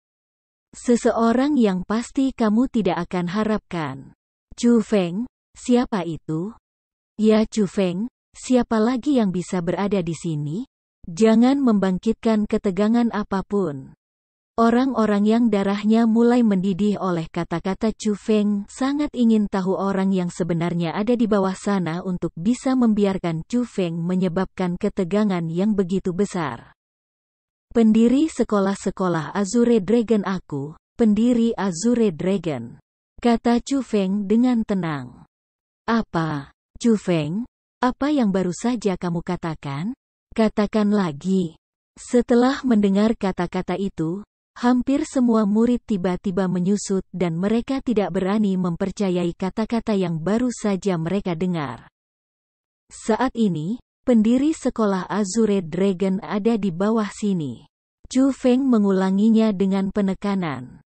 Seseorang yang pasti kamu tidak akan harapkan. Chu Feng, siapa itu? Ya Chu Feng, siapa lagi yang bisa berada di sini? Jangan membangkitkan ketegangan apapun. Orang-orang yang darahnya mulai mendidih oleh kata-kata Chu Feng sangat ingin tahu orang yang sebenarnya ada di bawah sana untuk bisa membiarkan Chu Feng menyebabkan ketegangan yang begitu besar. Pendiri sekolah-sekolah Azure Dragon aku, pendiri Azure Dragon. Kata Chu Feng dengan tenang. Apa, Chu Feng? Apa yang baru saja kamu katakan? Katakan lagi. Setelah mendengar kata-kata itu, Hampir semua murid tiba-tiba menyusut dan mereka tidak berani mempercayai kata-kata yang baru saja mereka dengar. Saat ini, pendiri sekolah Azure Dragon ada di bawah sini. Chu Feng mengulanginya dengan penekanan.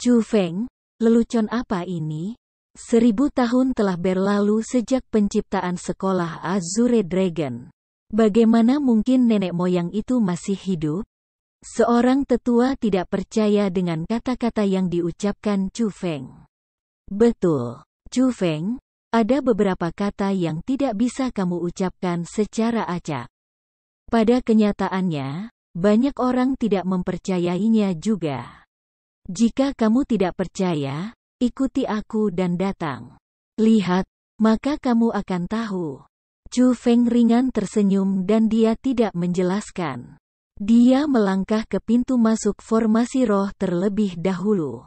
Chu Feng, lelucon apa ini? Seribu tahun telah berlalu sejak penciptaan sekolah Azure Dragon. Bagaimana mungkin nenek moyang itu masih hidup? Seorang tetua tidak percaya dengan kata-kata yang diucapkan Chu Feng. Betul, Chu Feng, ada beberapa kata yang tidak bisa kamu ucapkan secara acak. Pada kenyataannya, banyak orang tidak mempercayainya juga. Jika kamu tidak percaya, ikuti aku dan datang. Lihat, maka kamu akan tahu. Chu Feng ringan tersenyum dan dia tidak menjelaskan. Dia melangkah ke pintu masuk formasi roh terlebih dahulu.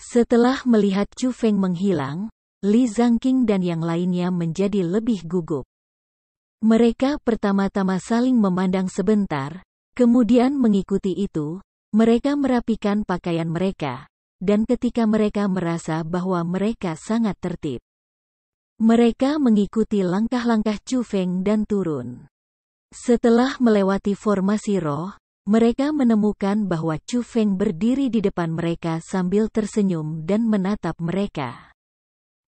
Setelah melihat Chu Feng menghilang, Li Zhangqing dan yang lainnya menjadi lebih gugup. Mereka pertama-tama saling memandang sebentar, kemudian mengikuti itu, mereka merapikan pakaian mereka, dan ketika mereka merasa bahwa mereka sangat tertib. Mereka mengikuti langkah-langkah Chu Feng dan turun. Setelah melewati formasi roh, mereka menemukan bahwa Chu Feng berdiri di depan mereka sambil tersenyum dan menatap mereka.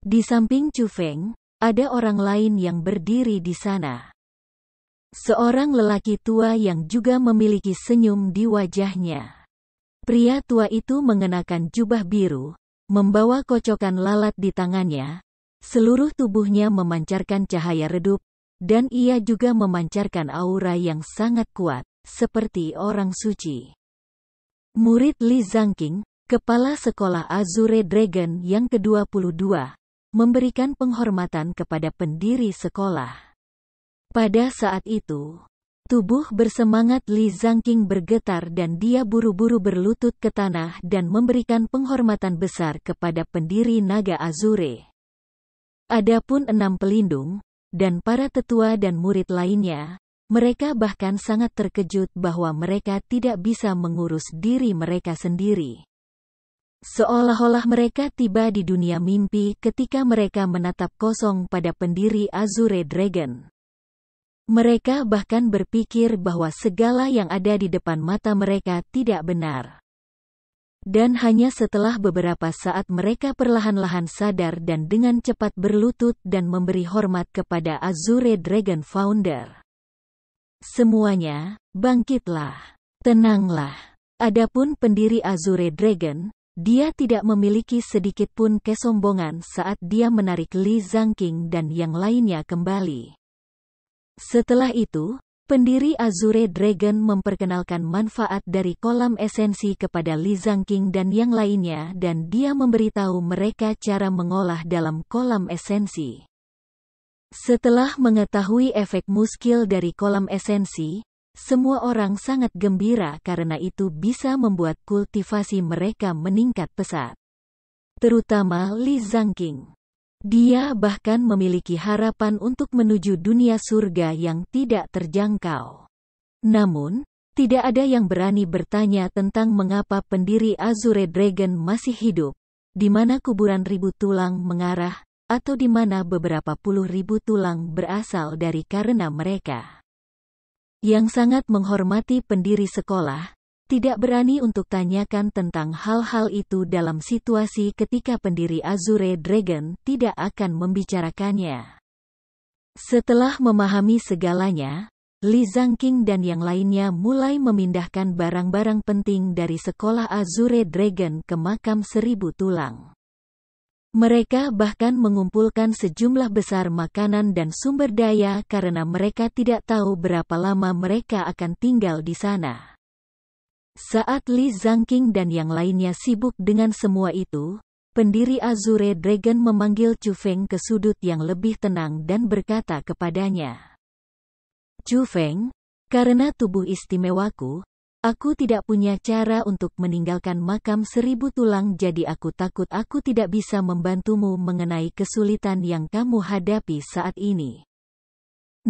Di samping Chu Feng, ada orang lain yang berdiri di sana. Seorang lelaki tua yang juga memiliki senyum di wajahnya. Pria tua itu mengenakan jubah biru, membawa kocokan lalat di tangannya, seluruh tubuhnya memancarkan cahaya redup, dan ia juga memancarkan aura yang sangat kuat, seperti orang suci. Murid Li Zangqing, kepala sekolah Azure Dragon yang ke-22, memberikan penghormatan kepada pendiri sekolah. Pada saat itu, tubuh bersemangat Li Zangqing bergetar dan dia buru-buru berlutut ke tanah dan memberikan penghormatan besar kepada pendiri naga Azure. Adapun enam pelindung, dan para tetua dan murid lainnya, mereka bahkan sangat terkejut bahwa mereka tidak bisa mengurus diri mereka sendiri. Seolah-olah mereka tiba di dunia mimpi ketika mereka menatap kosong pada pendiri Azure Dragon. Mereka bahkan berpikir bahwa segala yang ada di depan mata mereka tidak benar. Dan hanya setelah beberapa saat mereka perlahan-lahan sadar dan dengan cepat berlutut dan memberi hormat kepada Azure Dragon Founder. Semuanya, bangkitlah. Tenanglah. Adapun pendiri Azure Dragon, dia tidak memiliki sedikit pun kesombongan saat dia menarik Li Zhangqing dan yang lainnya kembali. Setelah itu, Pendiri Azure Dragon memperkenalkan manfaat dari kolam esensi kepada Li Zhangqing dan yang lainnya dan dia memberitahu mereka cara mengolah dalam kolam esensi. Setelah mengetahui efek muskil dari kolam esensi, semua orang sangat gembira karena itu bisa membuat kultivasi mereka meningkat pesat. Terutama Li Zhangqing. Dia bahkan memiliki harapan untuk menuju dunia surga yang tidak terjangkau. Namun, tidak ada yang berani bertanya tentang mengapa pendiri Azure Dragon masih hidup, di mana kuburan ribu tulang mengarah, atau di mana beberapa puluh ribu tulang berasal dari karena mereka. Yang sangat menghormati pendiri sekolah, tidak berani untuk tanyakan tentang hal-hal itu dalam situasi ketika pendiri Azure Dragon tidak akan membicarakannya. Setelah memahami segalanya, Li Zhangqing dan yang lainnya mulai memindahkan barang-barang penting dari sekolah Azure Dragon ke makam seribu tulang. Mereka bahkan mengumpulkan sejumlah besar makanan dan sumber daya karena mereka tidak tahu berapa lama mereka akan tinggal di sana. Saat Li Zhangqing dan yang lainnya sibuk dengan semua itu, pendiri Azure Dragon memanggil Chu Feng ke sudut yang lebih tenang dan berkata kepadanya. Chu Feng, karena tubuh istimewaku, aku tidak punya cara untuk meninggalkan makam seribu tulang jadi aku takut aku tidak bisa membantumu mengenai kesulitan yang kamu hadapi saat ini.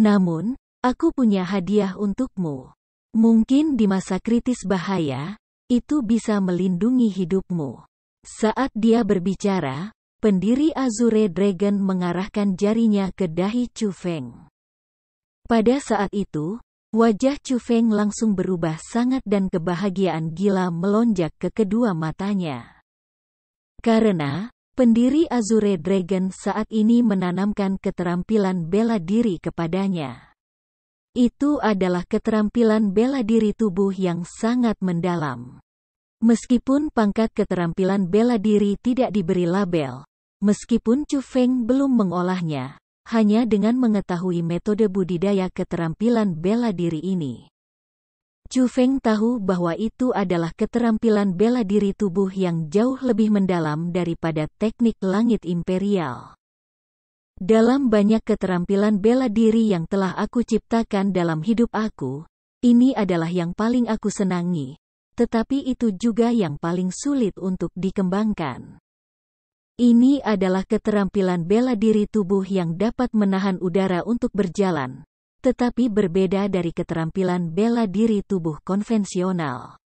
Namun, aku punya hadiah untukmu. Mungkin di masa kritis bahaya, itu bisa melindungi hidupmu. Saat dia berbicara, pendiri Azure Dragon mengarahkan jarinya ke dahi Chu Feng. Pada saat itu, wajah Chu Feng langsung berubah sangat dan kebahagiaan gila melonjak ke kedua matanya. Karena, pendiri Azure Dragon saat ini menanamkan keterampilan bela diri kepadanya. Itu adalah keterampilan bela diri tubuh yang sangat mendalam. Meskipun pangkat keterampilan bela diri tidak diberi label, meskipun Chu Feng belum mengolahnya, hanya dengan mengetahui metode budidaya keterampilan bela diri ini. Chu Feng tahu bahwa itu adalah keterampilan bela diri tubuh yang jauh lebih mendalam daripada teknik langit imperial. Dalam banyak keterampilan bela diri yang telah aku ciptakan dalam hidup aku, ini adalah yang paling aku senangi, tetapi itu juga yang paling sulit untuk dikembangkan. Ini adalah keterampilan bela diri tubuh yang dapat menahan udara untuk berjalan, tetapi berbeda dari keterampilan bela diri tubuh konvensional.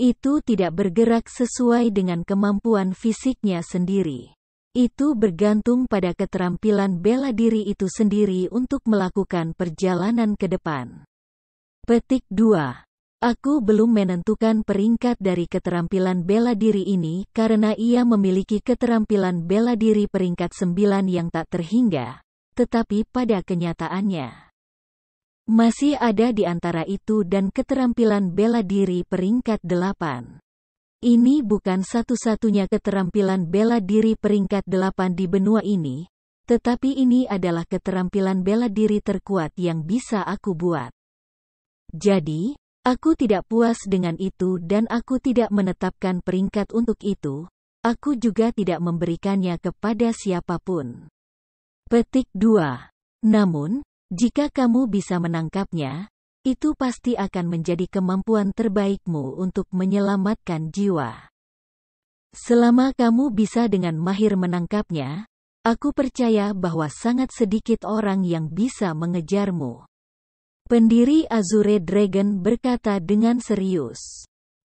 Itu tidak bergerak sesuai dengan kemampuan fisiknya sendiri. Itu bergantung pada keterampilan bela diri itu sendiri untuk melakukan perjalanan ke depan. Petik 2. Aku belum menentukan peringkat dari keterampilan bela diri ini karena ia memiliki keterampilan bela diri peringkat 9 yang tak terhingga. Tetapi pada kenyataannya, masih ada di antara itu dan keterampilan bela diri peringkat 8. Ini bukan satu-satunya keterampilan bela diri peringkat delapan di benua ini, tetapi ini adalah keterampilan bela diri terkuat yang bisa aku buat. Jadi, aku tidak puas dengan itu dan aku tidak menetapkan peringkat untuk itu, aku juga tidak memberikannya kepada siapapun. Petik 2. Namun, jika kamu bisa menangkapnya, itu pasti akan menjadi kemampuan terbaikmu untuk menyelamatkan jiwa. Selama kamu bisa dengan mahir menangkapnya, aku percaya bahwa sangat sedikit orang yang bisa mengejarmu. Pendiri Azure Dragon berkata dengan serius.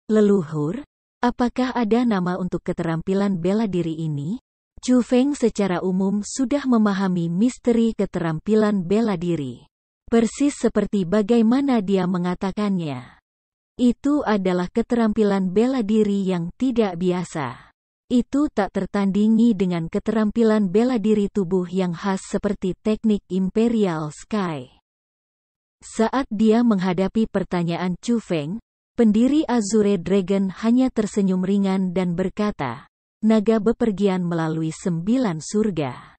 Leluhur, apakah ada nama untuk keterampilan bela diri ini? Chu Feng secara umum sudah memahami misteri keterampilan bela diri. Persis seperti bagaimana dia mengatakannya. Itu adalah keterampilan bela diri yang tidak biasa. Itu tak tertandingi dengan keterampilan bela diri tubuh yang khas seperti teknik Imperial Sky. Saat dia menghadapi pertanyaan Chu Feng, pendiri Azure Dragon hanya tersenyum ringan dan berkata, naga bepergian melalui sembilan surga.